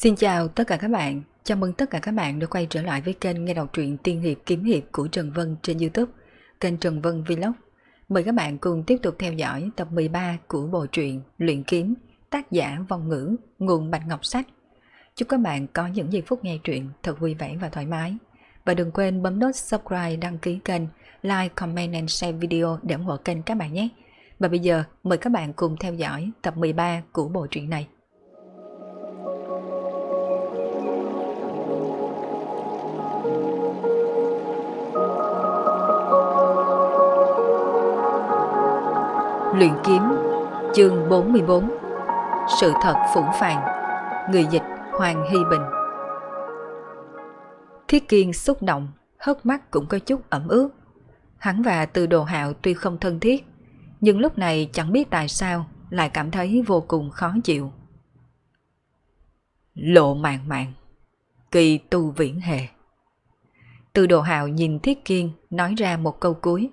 Xin chào tất cả các bạn, chào mừng tất cả các bạn đã quay trở lại với kênh nghe đọc truyện tiên hiệp kiếm hiệp của Trần Vân trên Youtube, kênh Trần Vân Vlog. Mời các bạn cùng tiếp tục theo dõi tập 13 của bộ truyện Luyện Kiếm, tác giả Vong Ngữ, nguồn Bạch Ngọc Sách. Chúc các bạn có những giây phút nghe truyện thật vui vẻ và thoải mái. Và đừng quên bấm nút subscribe, đăng ký kênh, like, comment and share video để ủng hộ kênh các bạn nhé. Và bây giờ mời các bạn cùng theo dõi tập 13 của bộ truyện này. Luyện kiếm chương 44 Sự thật phủng phàng Người dịch Hoàng Hy Bình Thiết Kiên xúc động, hớt mắt cũng có chút ẩm ướt. Hắn và Từ Đồ Hạo tuy không thân thiết, nhưng lúc này chẳng biết tại sao lại cảm thấy vô cùng khó chịu. Lộ mạng mạng, kỳ tu viễn hệ. Từ Đồ Hạo nhìn Thiết Kiên nói ra một câu cuối.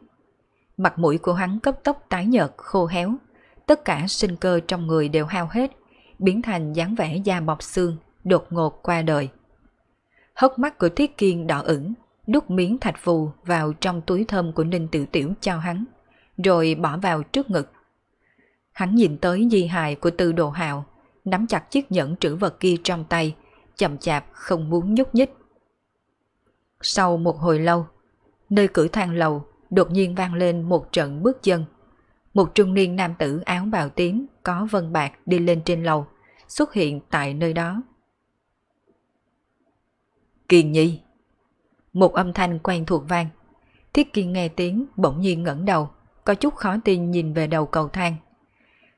Mặt mũi của hắn cấp tốc tái nhợt, khô héo. Tất cả sinh cơ trong người đều hao hết, biến thành dáng vẻ da bọc xương, đột ngột qua đời. Hốc mắt của Thiết Kiên đỏ ửng, đút miếng thạch phù vào trong túi thơm của Ninh Tiểu Tiểu cho hắn, rồi bỏ vào trước ngực. Hắn nhìn tới di hài của Tư Đồ Hào, nắm chặt chiếc nhẫn trữ vật kia trong tay, chậm chạp không muốn nhúc nhích. Sau một hồi lâu, nơi cửa thang lầu đột nhiên vang lên một trận bước chân. Một trung niên nam tử áo bào tím có vân bạc đi lên trên lầu, xuất hiện tại nơi đó. Kiên Nhi Một âm thanh quen thuộc vang. Thiết Kiên nghe tiếng bỗng nhiên ngẩng đầu, có chút khó tin nhìn về đầu cầu thang.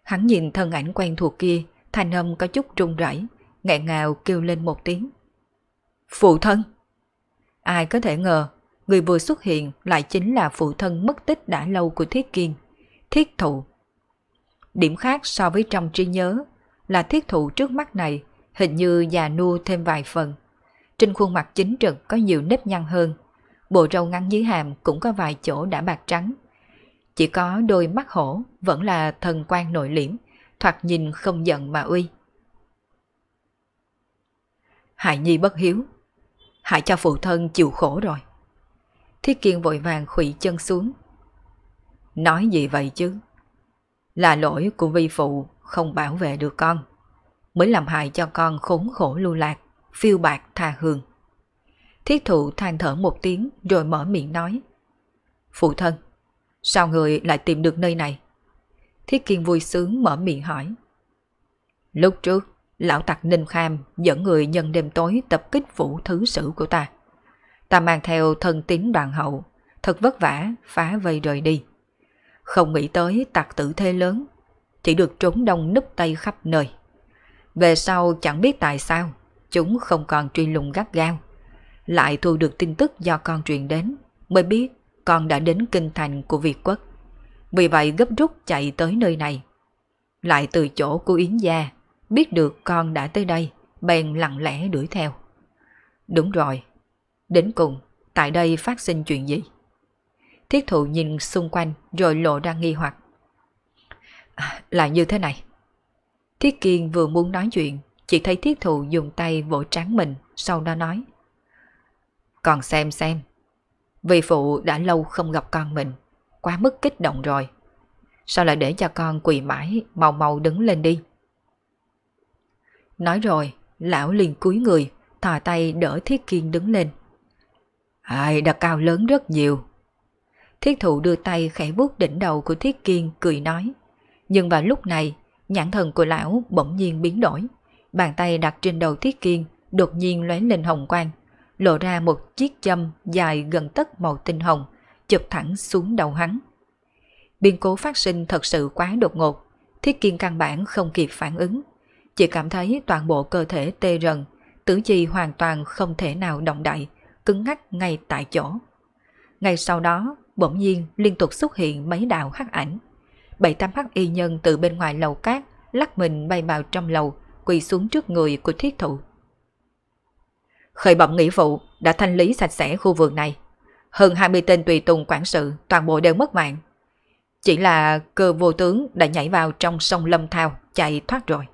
Hắn nhìn thân ảnh quen thuộc kia, thanh âm có chút run rẩy, nghẹn ngào kêu lên một tiếng. Phụ thân! Ai có thể ngờ người vừa xuất hiện lại chính là phụ thân mất tích đã lâu của Thiết Kiên, Thiết Thụ. Điểm khác so với trong trí nhớ là Thiết Thụ trước mắt này hình như già nua thêm vài phần. Trên khuôn mặt chính trực có nhiều nếp nhăn hơn, bộ râu ngắn dưới hàm cũng có vài chỗ đã bạc trắng. Chỉ có đôi mắt hổ vẫn là thần quan nội liễm, thoạt nhìn không giận mà uy. Hải Nhi bất hiếu, hại cho phụ thân chịu khổ rồi. Thiết Kiên vội vàng khủy chân xuống. Nói gì vậy chứ? Là lỗi của vi phụ không bảo vệ được con, mới làm hại cho con khốn khổ lưu lạc, phiêu bạc tha hương. Thiết thụ than thở một tiếng rồi mở miệng nói. Phụ thân, sao người lại tìm được nơi này? Thiết Kiên vui sướng mở miệng hỏi. Lúc trước, lão tặc Ninh Kham dẫn người nhân đêm tối tập kích vũ thứ sử của ta ta mang theo thân tín đoàn hậu, thật vất vả phá vây rời đi. Không nghĩ tới tặc tử thế lớn, chỉ được trốn đông núp tây khắp nơi. Về sau chẳng biết tại sao, chúng không còn truy lùng gắt gao. Lại thu được tin tức do con truyền đến, mới biết con đã đến kinh thành của Việt quốc. Vì vậy gấp rút chạy tới nơi này. Lại từ chỗ của Yến Gia, biết được con đã tới đây, bèn lặng lẽ đuổi theo. Đúng rồi, Đến cùng, tại đây phát sinh chuyện gì? Thiết thụ nhìn xung quanh rồi lộ ra nghi hoặc. À, là như thế này. Thiết Kiên vừa muốn nói chuyện, chỉ thấy thiết thụ dùng tay vỗ trán mình, sau đó nói. Còn xem xem. Vị phụ đã lâu không gặp con mình, quá mức kích động rồi. Sao lại để cho con quỳ mãi, mau mau đứng lên đi. Nói rồi, lão liền cúi người, thò tay đỡ Thiết Kiên đứng lên. Ai đã cao lớn rất nhiều. Thiết thụ đưa tay khẽ vuốt đỉnh đầu của Thiết Kiên cười nói. Nhưng vào lúc này, nhãn thần của lão bỗng nhiên biến đổi. Bàn tay đặt trên đầu Thiết Kiên đột nhiên lóe lên hồng quang, lộ ra một chiếc châm dài gần tất màu tinh hồng, chụp thẳng xuống đầu hắn. Biên cố phát sinh thật sự quá đột ngột, Thiết Kiên căn bản không kịp phản ứng, chỉ cảm thấy toàn bộ cơ thể tê rần, tứ chi hoàn toàn không thể nào động đậy cứng ngắc ngay tại chỗ. Ngay sau đó, bỗng nhiên liên tục xuất hiện mấy đạo hắc ảnh. Bảy tam hắc y nhân từ bên ngoài lầu cát, lắc mình bay vào trong lầu, quỳ xuống trước người của thiết thụ. Khởi bẩm nghĩa vụ đã thanh lý sạch sẽ khu vườn này. Hơn 20 tên tùy tùng quản sự toàn bộ đều mất mạng. Chỉ là cơ vô tướng đã nhảy vào trong sông Lâm Thao, chạy thoát rồi.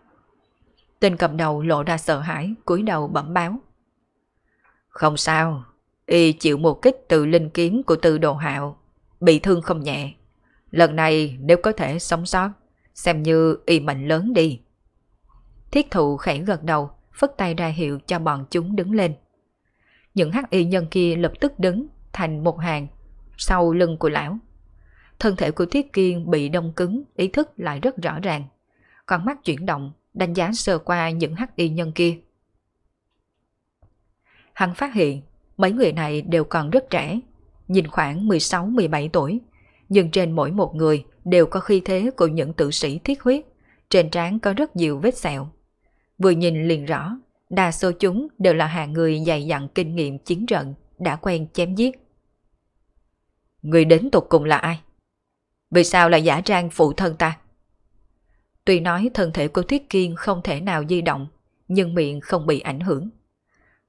Tên cầm đầu lộ ra sợ hãi, cúi đầu bẩm báo. Không sao, y chịu một kích từ linh kiếm của tư đồ hạo, bị thương không nhẹ. Lần này nếu có thể sống sót, xem như y mạnh lớn đi. Thiết thụ khẽ gật đầu, phất tay ra hiệu cho bọn chúng đứng lên. Những hắc y nhân kia lập tức đứng thành một hàng sau lưng của lão. Thân thể của Thiết Kiên bị đông cứng, ý thức lại rất rõ ràng. Con mắt chuyển động, đánh giá sơ qua những hắc y nhân kia. Hắn phát hiện mấy người này đều còn rất trẻ, nhìn khoảng 16-17 tuổi, nhưng trên mỗi một người đều có khí thế của những tử sĩ thiết huyết, trên trán có rất nhiều vết sẹo. Vừa nhìn liền rõ, đa số chúng đều là hàng người dày dặn kinh nghiệm chiến trận, đã quen chém giết. Người đến tục cùng là ai? Vì sao lại giả trang phụ thân ta? Tuy nói thân thể của Thiết Kiên không thể nào di động, nhưng miệng không bị ảnh hưởng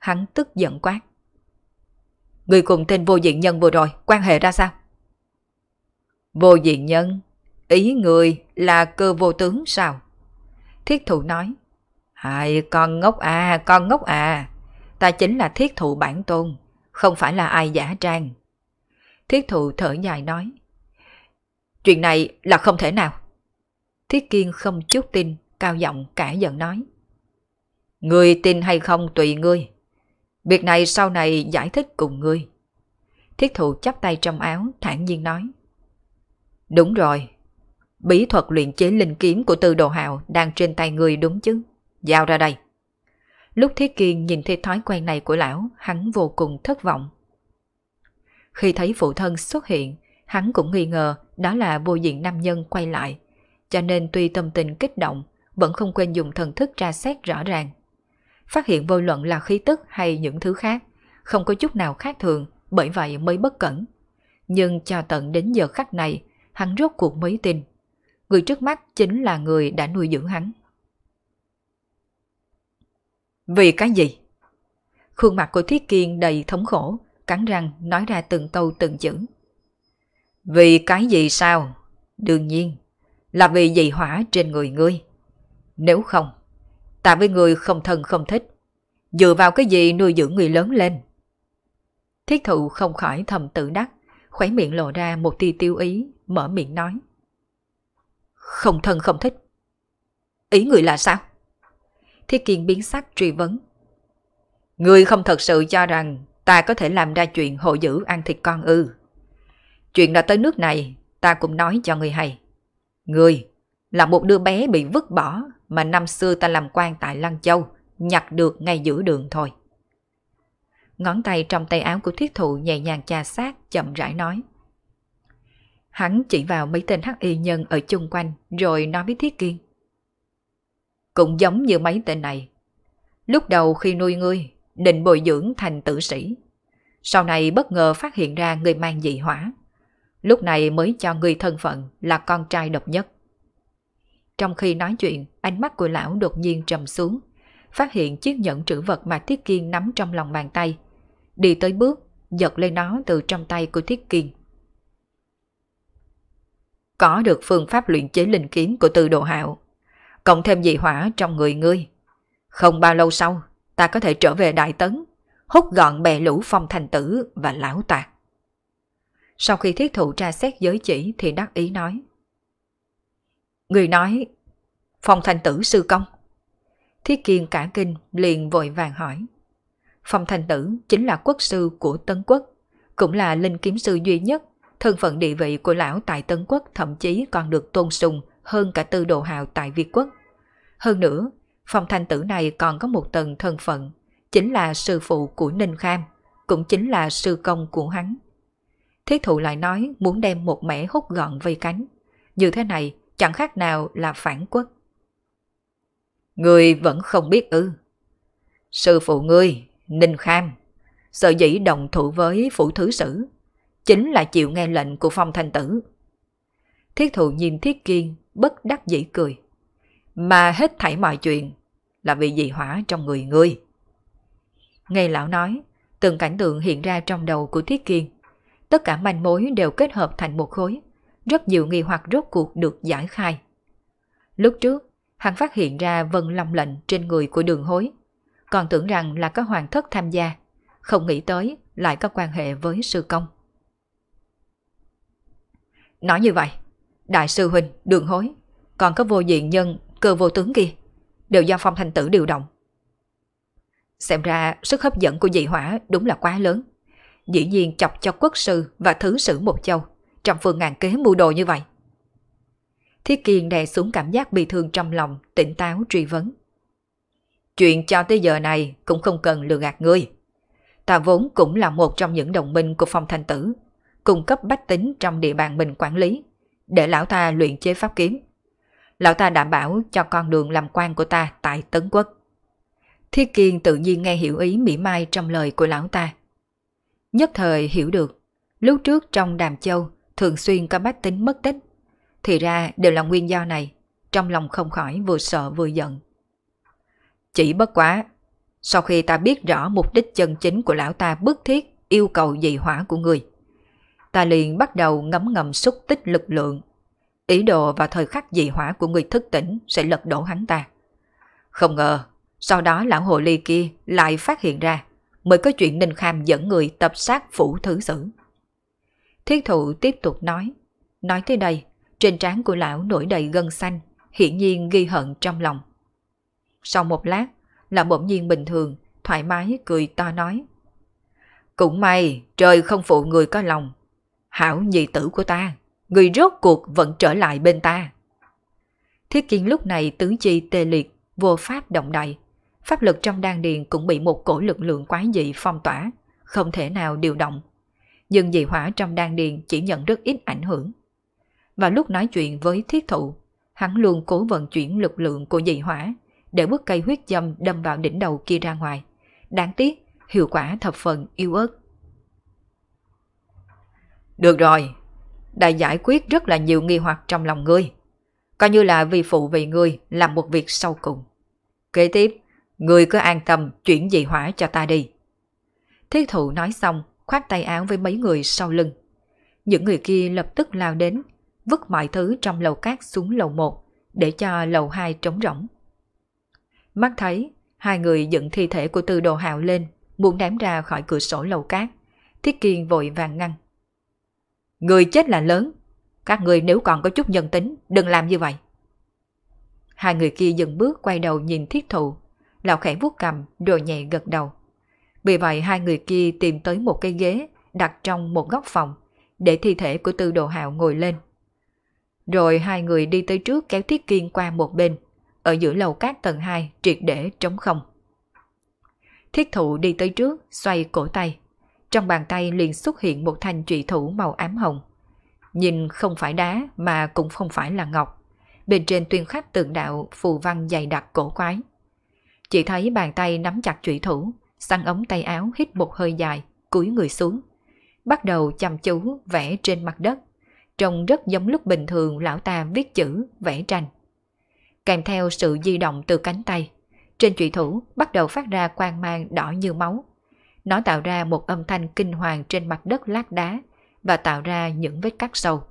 hắn tức giận quát. Người cùng tên vô diện nhân vừa rồi, quan hệ ra sao? Vô diện nhân, ý người là cơ vô tướng sao? Thiết thụ nói, Hai con ngốc à, con ngốc à, ta chính là thiết thụ bản tôn, không phải là ai giả trang. Thiết thụ thở dài nói, Chuyện này là không thể nào. Thiết kiên không chút tin, cao giọng cả giận nói. Người tin hay không tùy ngươi, Việc này sau này giải thích cùng ngươi. Thiết thụ chắp tay trong áo, thản nhiên nói. Đúng rồi. Bí thuật luyện chế linh kiếm của tư đồ hào đang trên tay ngươi đúng chứ? Giao ra đây. Lúc Thiết Kiên nhìn thấy thói quen này của lão, hắn vô cùng thất vọng. Khi thấy phụ thân xuất hiện, hắn cũng nghi ngờ đó là vô diện nam nhân quay lại. Cho nên tuy tâm tình kích động, vẫn không quên dùng thần thức tra xét rõ ràng phát hiện vô luận là khí tức hay những thứ khác, không có chút nào khác thường, bởi vậy mới bất cẩn. Nhưng cho tận đến giờ khắc này, hắn rốt cuộc mới tin. Người trước mắt chính là người đã nuôi dưỡng hắn. Vì cái gì? Khuôn mặt của Thiết Kiên đầy thống khổ, cắn răng nói ra từng câu từng chữ. Vì cái gì sao? Đương nhiên, là vì dị hỏa trên người ngươi. Nếu không, ta với người không thân không thích, dựa vào cái gì nuôi dưỡng người lớn lên. Thiết thụ không khỏi thầm tự đắc, khoái miệng lộ ra một tia tiêu ý, mở miệng nói. Không thân không thích. Ý người là sao? Thiết kiên biến sắc truy vấn. Người không thật sự cho rằng ta có thể làm ra chuyện hộ dữ ăn thịt con ư. Chuyện đã tới nước này, ta cũng nói cho người hay. Người là một đứa bé bị vứt bỏ mà năm xưa ta làm quan tại Lăng Châu, nhặt được ngay giữa đường thôi. Ngón tay trong tay áo của thiết thụ nhẹ nhàng chà sát, chậm rãi nói. Hắn chỉ vào mấy tên hắc y nhân ở chung quanh rồi nói với Thiết Kiên. Cũng giống như mấy tên này. Lúc đầu khi nuôi ngươi, định bồi dưỡng thành tử sĩ. Sau này bất ngờ phát hiện ra người mang dị hỏa. Lúc này mới cho ngươi thân phận là con trai độc nhất. Trong khi nói chuyện, ánh mắt của lão đột nhiên trầm xuống, phát hiện chiếc nhẫn trữ vật mà Thiết Kiên nắm trong lòng bàn tay. Đi tới bước, giật lấy nó từ trong tay của Thiết Kiên. Có được phương pháp luyện chế linh kiếm của Từ Đồ Hạo, cộng thêm dị hỏa trong người ngươi. Không bao lâu sau, ta có thể trở về Đại Tấn, hút gọn bè lũ phong thành tử và lão tạc. Sau khi thiết thụ tra xét giới chỉ thì đắc ý nói. Người nói, phòng thành tử sư công. Thiết Kiên cả kinh liền vội vàng hỏi. Phòng thành tử chính là quốc sư của Tân Quốc, cũng là linh kiếm sư duy nhất, thân phận địa vị của lão tại Tân Quốc thậm chí còn được tôn sùng hơn cả tư đồ hào tại Việt Quốc. Hơn nữa, phòng thành tử này còn có một tầng thân phận, chính là sư phụ của Ninh Kham, cũng chính là sư công của hắn. Thiết thụ lại nói muốn đem một mẻ hút gọn vây cánh. Như thế này chẳng khác nào là phản quốc. Ngươi vẫn không biết ư. Sư phụ ngươi, Ninh Kham, sợ dĩ đồng thủ với phủ thứ sử, chính là chịu nghe lệnh của phong thanh tử. Thiết thụ nhìn Thiết Kiên bất đắc dĩ cười. Mà hết thảy mọi chuyện là vì dị hỏa trong người ngươi. Nghe lão nói, từng cảnh tượng hiện ra trong đầu của Thiết Kiên. Tất cả manh mối đều kết hợp thành một khối rất nhiều nghi hoặc rốt cuộc được giải khai. Lúc trước, hắn phát hiện ra vân long lệnh trên người của đường hối, còn tưởng rằng là có hoàng thất tham gia, không nghĩ tới lại có quan hệ với sư công. Nói như vậy, đại sư huynh, đường hối, còn có vô diện nhân, cơ vô tướng kia, đều do phong thanh tử điều động. Xem ra sức hấp dẫn của dị hỏa đúng là quá lớn. Dĩ nhiên chọc cho quốc sư và thứ sử một châu trong phương ngàn kế mưu đồ như vậy. Thiết Kiên đè xuống cảm giác bị thương trong lòng, tỉnh táo truy vấn. Chuyện cho tới giờ này cũng không cần lừa gạt ngươi. Ta vốn cũng là một trong những đồng minh của phong thanh tử, cung cấp bách tính trong địa bàn mình quản lý, để lão ta luyện chế pháp kiếm. Lão ta đảm bảo cho con đường làm quan của ta tại Tấn Quốc. Thiết Kiên tự nhiên nghe hiểu ý mỉa mai trong lời của lão ta. Nhất thời hiểu được, lúc trước trong Đàm Châu, thường xuyên có bách tính mất tích. Thì ra đều là nguyên do này, trong lòng không khỏi vừa sợ vừa giận. Chỉ bất quá, sau khi ta biết rõ mục đích chân chính của lão ta bức thiết yêu cầu dị hỏa của người, ta liền bắt đầu ngấm ngầm xúc tích lực lượng. Ý đồ và thời khắc dị hỏa của người thức tỉnh sẽ lật đổ hắn ta. Không ngờ, sau đó lão hồ ly kia lại phát hiện ra, mới có chuyện Ninh Kham dẫn người tập sát phủ thứ sử. Thiết thụ tiếp tục nói. Nói tới đây, trên trán của lão nổi đầy gân xanh, hiển nhiên ghi hận trong lòng. Sau một lát, lão bỗng nhiên bình thường, thoải mái cười to nói. Cũng may, trời không phụ người có lòng. Hảo nhị tử của ta, người rốt cuộc vẫn trở lại bên ta. Thiết kiên lúc này tứ chi tê liệt, vô pháp động đậy. Pháp lực trong đan điền cũng bị một cổ lực lượng quái dị phong tỏa, không thể nào điều động nhưng dị hỏa trong đan điền chỉ nhận rất ít ảnh hưởng. Và lúc nói chuyện với thiết thụ, hắn luôn cố vận chuyển lực lượng của dị hỏa để bước cây huyết dâm đâm vào đỉnh đầu kia ra ngoài. Đáng tiếc, hiệu quả thập phần yếu ớt. Được rồi, đã giải quyết rất là nhiều nghi hoặc trong lòng ngươi. Coi như là vì phụ vì ngươi làm một việc sau cùng. Kế tiếp, ngươi cứ an tâm chuyển dị hỏa cho ta đi. Thiết thụ nói xong, khoát tay áo với mấy người sau lưng. Những người kia lập tức lao đến, vứt mọi thứ trong lầu cát xuống lầu 1 để cho lầu 2 trống rỗng. Mắt thấy, hai người dựng thi thể của Tư Đồ Hạo lên, muốn ném ra khỏi cửa sổ lầu cát. Thiết Kiên vội vàng ngăn. Người chết là lớn, các người nếu còn có chút nhân tính, đừng làm như vậy. Hai người kia dừng bước quay đầu nhìn thiết thụ, lão khẽ vuốt cầm rồi nhẹ gật đầu. Vì vậy hai người kia tìm tới một cái ghế đặt trong một góc phòng để thi thể của Tư Đồ Hạo ngồi lên. Rồi hai người đi tới trước kéo Thiết Kiên qua một bên, ở giữa lầu các tầng 2 triệt để trống không. Thiết thụ đi tới trước, xoay cổ tay. Trong bàn tay liền xuất hiện một thanh trụy thủ màu ám hồng. Nhìn không phải đá mà cũng không phải là ngọc. Bên trên tuyên khắc tượng đạo phù văn dày đặc cổ quái. Chỉ thấy bàn tay nắm chặt trụy thủ, săn ống tay áo hít một hơi dài, cúi người xuống. Bắt đầu chăm chú vẽ trên mặt đất. Trông rất giống lúc bình thường lão ta viết chữ, vẽ tranh. Kèm theo sự di động từ cánh tay, trên trụy thủ bắt đầu phát ra quang mang đỏ như máu. Nó tạo ra một âm thanh kinh hoàng trên mặt đất lát đá và tạo ra những vết cắt sâu.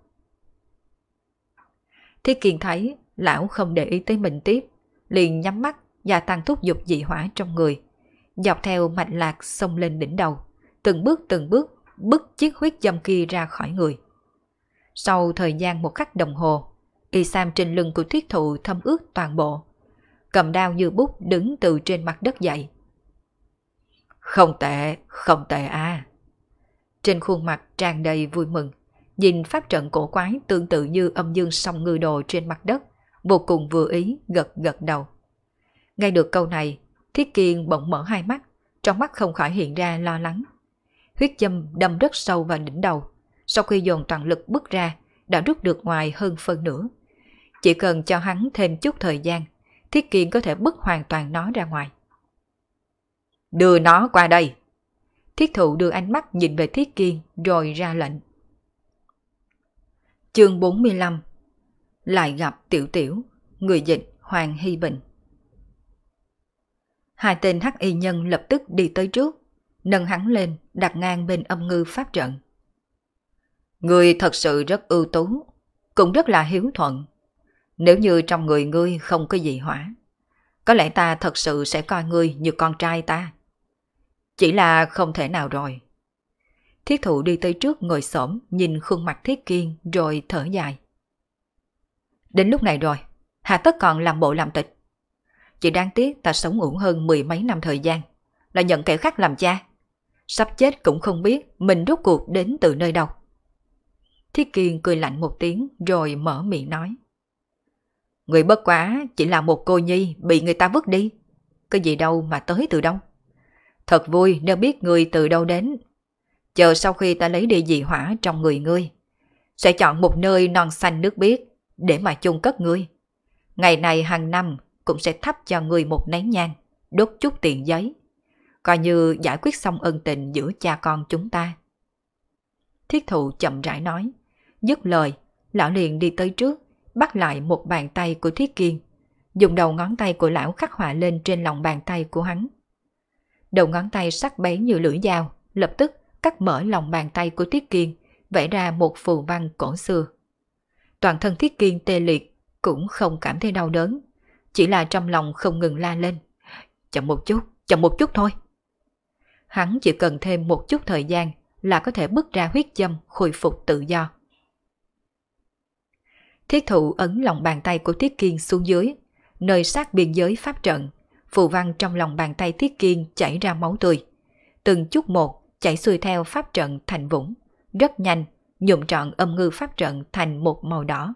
Thiết Kiên thấy lão không để ý tới mình tiếp, liền nhắm mắt và tăng thúc dục dị hỏa trong người, dọc theo mạch lạc xông lên đỉnh đầu, từng bước từng bước bức chiếc huyết dâm kia ra khỏi người. Sau thời gian một khắc đồng hồ, y sam trên lưng của thuyết thụ thâm ướt toàn bộ, cầm đao như bút đứng từ trên mặt đất dậy. Không tệ, không tệ à. Trên khuôn mặt tràn đầy vui mừng, nhìn pháp trận cổ quái tương tự như âm dương song ngư đồ trên mặt đất, vô cùng vừa ý gật gật đầu. Nghe được câu này, Thiết Kiên bỗng mở hai mắt, trong mắt không khỏi hiện ra lo lắng. Huyết châm đâm rất sâu vào đỉnh đầu, sau khi dồn toàn lực bước ra, đã rút được ngoài hơn phân nửa. Chỉ cần cho hắn thêm chút thời gian, Thiết Kiên có thể bứt hoàn toàn nó ra ngoài. Đưa nó qua đây! Thiết thụ đưa ánh mắt nhìn về Thiết Kiên rồi ra lệnh. Chương 45 Lại gặp Tiểu Tiểu, người dịch Hoàng Hy Bình Hai tên hắc y nhân lập tức đi tới trước, nâng hắn lên, đặt ngang bên âm ngư pháp trận. Ngươi thật sự rất ưu tú, cũng rất là hiếu thuận. Nếu như trong người ngươi không có gì hỏa, có lẽ ta thật sự sẽ coi ngươi như con trai ta. Chỉ là không thể nào rồi. Thiết thụ đi tới trước ngồi xổm nhìn khuôn mặt thiết kiên rồi thở dài. Đến lúc này rồi, hà tất còn làm bộ làm tịch. Chỉ đáng tiếc ta sống uổng hơn mười mấy năm thời gian, là nhận kẻ khác làm cha. Sắp chết cũng không biết mình rốt cuộc đến từ nơi đâu. Thiết Kiên cười lạnh một tiếng rồi mở miệng nói. Người bất quá chỉ là một cô nhi bị người ta vứt đi. Có gì đâu mà tới từ đâu. Thật vui nếu biết người từ đâu đến. Chờ sau khi ta lấy đi dị hỏa trong người ngươi. Sẽ chọn một nơi non xanh nước biếc để mà chôn cất ngươi. Ngày này hàng năm cũng sẽ thắp cho người một nén nhang, đốt chút tiền giấy. Coi như giải quyết xong ân tình giữa cha con chúng ta. Thiết thụ chậm rãi nói. Dứt lời, lão liền đi tới trước, bắt lại một bàn tay của Thiết Kiên. Dùng đầu ngón tay của lão khắc họa lên trên lòng bàn tay của hắn. Đầu ngón tay sắc bén như lưỡi dao, lập tức cắt mở lòng bàn tay của Thiết Kiên, vẽ ra một phù văn cổ xưa. Toàn thân Thiết Kiên tê liệt, cũng không cảm thấy đau đớn, chỉ là trong lòng không ngừng la lên. Chậm một chút, chậm một chút thôi. Hắn chỉ cần thêm một chút thời gian là có thể bước ra huyết dâm khôi phục tự do. Thiết thụ ấn lòng bàn tay của thiết Kiên xuống dưới, nơi sát biên giới pháp trận, phù văn trong lòng bàn tay thiết Kiên chảy ra máu tươi. Từng chút một chảy xuôi theo pháp trận thành vũng, rất nhanh, nhuộm trọn âm ngư pháp trận thành một màu đỏ.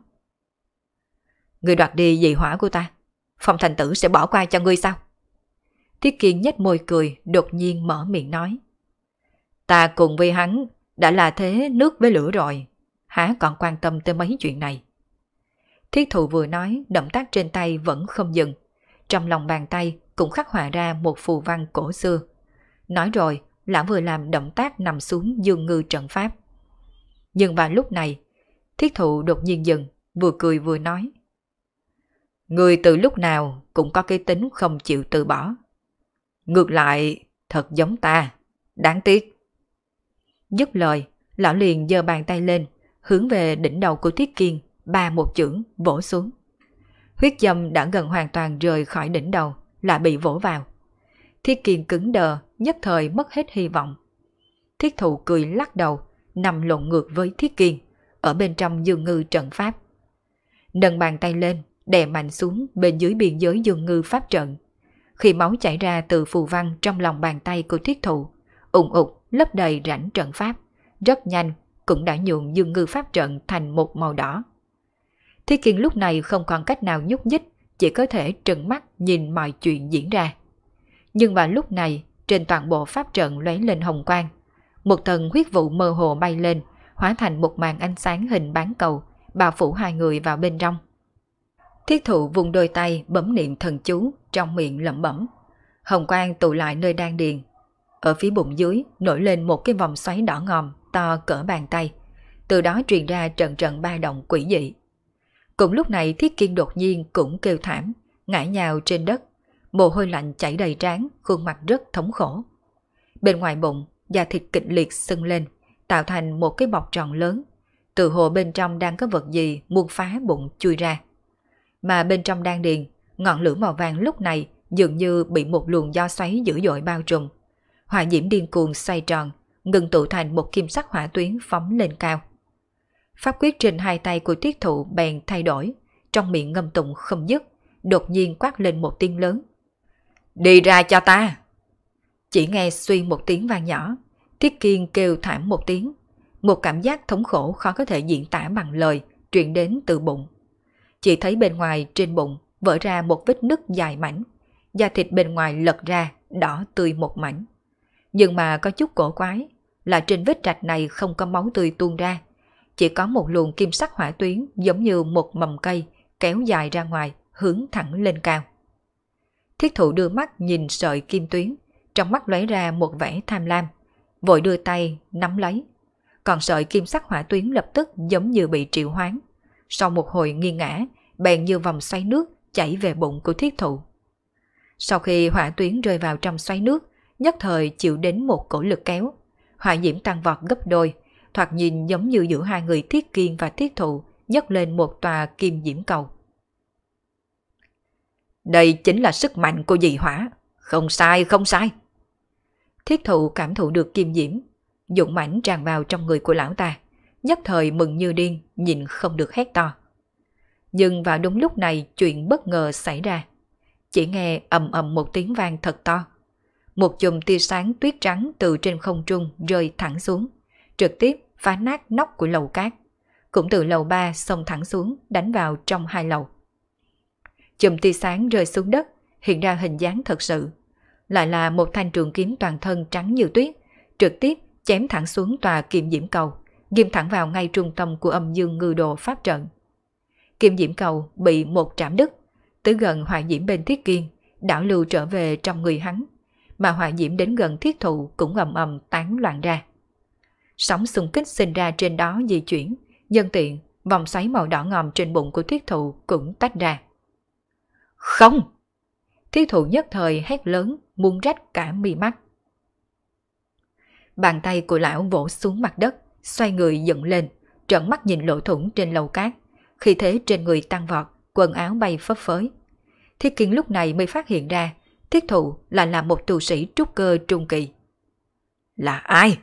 Người đoạt đi dị hỏa của ta. Phong thành tử sẽ bỏ qua cho ngươi sao? Thiết Kiên nhếch môi cười, đột nhiên mở miệng nói. Ta cùng với hắn đã là thế nước với lửa rồi, há còn quan tâm tới mấy chuyện này. Thiết thụ vừa nói, động tác trên tay vẫn không dừng. Trong lòng bàn tay cũng khắc họa ra một phù văn cổ xưa. Nói rồi, lão vừa làm động tác nằm xuống dương ngư trận pháp. Nhưng vào lúc này, thiết thụ đột nhiên dừng, vừa cười vừa nói. Người từ lúc nào cũng có cái tính không chịu từ bỏ. Ngược lại, thật giống ta. Đáng tiếc. Dứt lời, lão liền giơ bàn tay lên, hướng về đỉnh đầu của Thiết Kiên, ba một chưởng, vỗ xuống. Huyết dâm đã gần hoàn toàn rời khỏi đỉnh đầu, lại bị vỗ vào. Thiết Kiên cứng đờ, nhất thời mất hết hy vọng. Thiết thụ cười lắc đầu, nằm lộn ngược với Thiết Kiên, ở bên trong dương ngư trận pháp. Nâng bàn tay lên, đè mạnh xuống bên dưới biên giới dương ngư pháp trận. Khi máu chảy ra từ phù văn trong lòng bàn tay của thiết thụ, ủng ục lấp đầy rãnh trận pháp, rất nhanh cũng đã nhuộm dương ngư pháp trận thành một màu đỏ. Thiết kiên lúc này không còn cách nào nhúc nhích, chỉ có thể trừng mắt nhìn mọi chuyện diễn ra. Nhưng vào lúc này, trên toàn bộ pháp trận lóe lên hồng quang, một tầng huyết vụ mơ hồ bay lên, hóa thành một màn ánh sáng hình bán cầu, bao phủ hai người vào bên trong. Thiết thụ vùng đôi tay bấm niệm thần chú, trong miệng lẩm bẩm. Hồng quang tụ lại nơi đan điền. Ở phía bụng dưới nổi lên một cái vòng xoáy đỏ ngòm to cỡ bàn tay. Từ đó truyền ra trận trận ba động quỷ dị. Cùng lúc này Thiết Kiên đột nhiên cũng kêu thảm, ngã nhào trên đất. Mồ hôi lạnh chảy đầy trán, khuôn mặt rất thống khổ. Bên ngoài bụng, da thịt kịch liệt sưng lên, tạo thành một cái bọc tròn lớn. Từ hồ bên trong đang có vật gì muốn phá bụng chui ra mà bên trong đan điền, ngọn lửa màu vàng lúc này dường như bị một luồng do xoáy dữ dội bao trùm. Hỏa diễm điên cuồng xoay tròn, ngừng tụ thành một kim sắc hỏa tuyến phóng lên cao. Pháp quyết trên hai tay của tiết thụ bèn thay đổi, trong miệng ngâm tụng không dứt, đột nhiên quát lên một tiếng lớn. Đi ra cho ta! Chỉ nghe suy một tiếng vang nhỏ, Thiết Kiên kêu thảm một tiếng. Một cảm giác thống khổ khó có thể diễn tả bằng lời truyền đến từ bụng chỉ thấy bên ngoài trên bụng vỡ ra một vết nứt dài mảnh, da thịt bên ngoài lật ra, đỏ tươi một mảnh. Nhưng mà có chút cổ quái là trên vết rạch này không có máu tươi tuôn ra, chỉ có một luồng kim sắc hỏa tuyến giống như một mầm cây kéo dài ra ngoài, hướng thẳng lên cao. Thiết thủ đưa mắt nhìn sợi kim tuyến, trong mắt lóe ra một vẻ tham lam, vội đưa tay nắm lấy. Còn sợi kim sắc hỏa tuyến lập tức giống như bị triệu hoán, sau một hồi nghiêng ngã, bèn như vòng xoáy nước chảy về bụng của thiết thụ. Sau khi hỏa tuyến rơi vào trong xoáy nước, nhất thời chịu đến một cổ lực kéo. Hỏa diễm tăng vọt gấp đôi, thoạt nhìn giống như giữa hai người thiết kiên và thiết thụ nhấc lên một tòa kim diễm cầu. Đây chính là sức mạnh của dị hỏa. Không sai, không sai. Thiết thụ cảm thụ được kim diễm, dũng mãnh tràn vào trong người của lão ta nhất thời mừng như điên, nhìn không được hét to. Nhưng vào đúng lúc này chuyện bất ngờ xảy ra. Chỉ nghe ầm ầm một tiếng vang thật to. Một chùm tia sáng tuyết trắng từ trên không trung rơi thẳng xuống, trực tiếp phá nát nóc của lầu cát. Cũng từ lầu ba xông thẳng xuống, đánh vào trong hai lầu. Chùm tia sáng rơi xuống đất, hiện ra hình dáng thật sự. Lại là một thanh trường kiếm toàn thân trắng như tuyết, trực tiếp chém thẳng xuống tòa kiềm diễm cầu ghim thẳng vào ngay trung tâm của âm dương ngư đồ pháp trận. Kim Diễm Cầu bị một trảm đứt, tới gần hỏa diễm bên thiết kiên, đảo lưu trở về trong người hắn, mà hỏa diễm đến gần thiết thụ cũng ầm ầm tán loạn ra. Sóng xung kích sinh ra trên đó di chuyển, nhân tiện, vòng xoáy màu đỏ ngòm trên bụng của thiết thụ cũng tách ra. Không! Thiết thụ nhất thời hét lớn, muốn rách cả mi mắt. Bàn tay của lão vỗ xuống mặt đất, xoay người dựng lên, trợn mắt nhìn lỗ thủng trên lầu cát, khi thế trên người tăng vọt, quần áo bay phấp phới. Thiết kiến lúc này mới phát hiện ra, thiết thụ là là một tù sĩ trúc cơ trung kỳ. Là ai?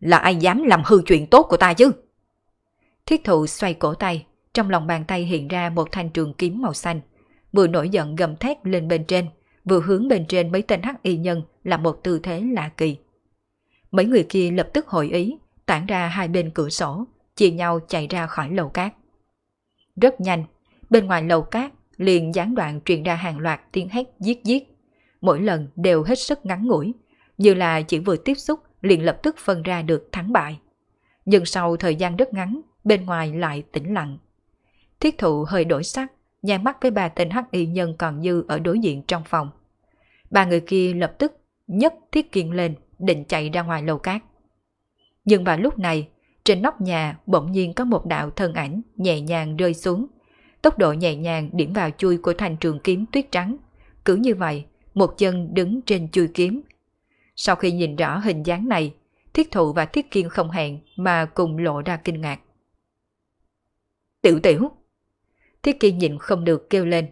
Là ai dám làm hư chuyện tốt của ta chứ? Thiết thụ xoay cổ tay, trong lòng bàn tay hiện ra một thanh trường kiếm màu xanh. Vừa nổi giận gầm thét lên bên trên, vừa hướng bên trên mấy tên hắc y nhân là một tư thế lạ kỳ. Mấy người kia lập tức hội ý, tản ra hai bên cửa sổ, chia nhau chạy ra khỏi lầu cát. Rất nhanh, bên ngoài lầu cát liền gián đoạn truyền ra hàng loạt tiếng hét giết giết. Mỗi lần đều hết sức ngắn ngủi, như là chỉ vừa tiếp xúc liền lập tức phân ra được thắng bại. Nhưng sau thời gian rất ngắn, bên ngoài lại tĩnh lặng. Thiết thụ hơi đổi sắc, nhai mắt với ba tên hắc y nhân còn dư ở đối diện trong phòng. Ba người kia lập tức nhấc thiết kiên lên, định chạy ra ngoài lầu cát. Nhưng vào lúc này, trên nóc nhà bỗng nhiên có một đạo thân ảnh nhẹ nhàng rơi xuống. Tốc độ nhẹ nhàng điểm vào chui của thành trường kiếm tuyết trắng. Cứ như vậy, một chân đứng trên chui kiếm. Sau khi nhìn rõ hình dáng này, thiết thụ và thiết kiên không hẹn mà cùng lộ ra kinh ngạc. Tiểu tiểu! Thiết kiên nhịn không được kêu lên.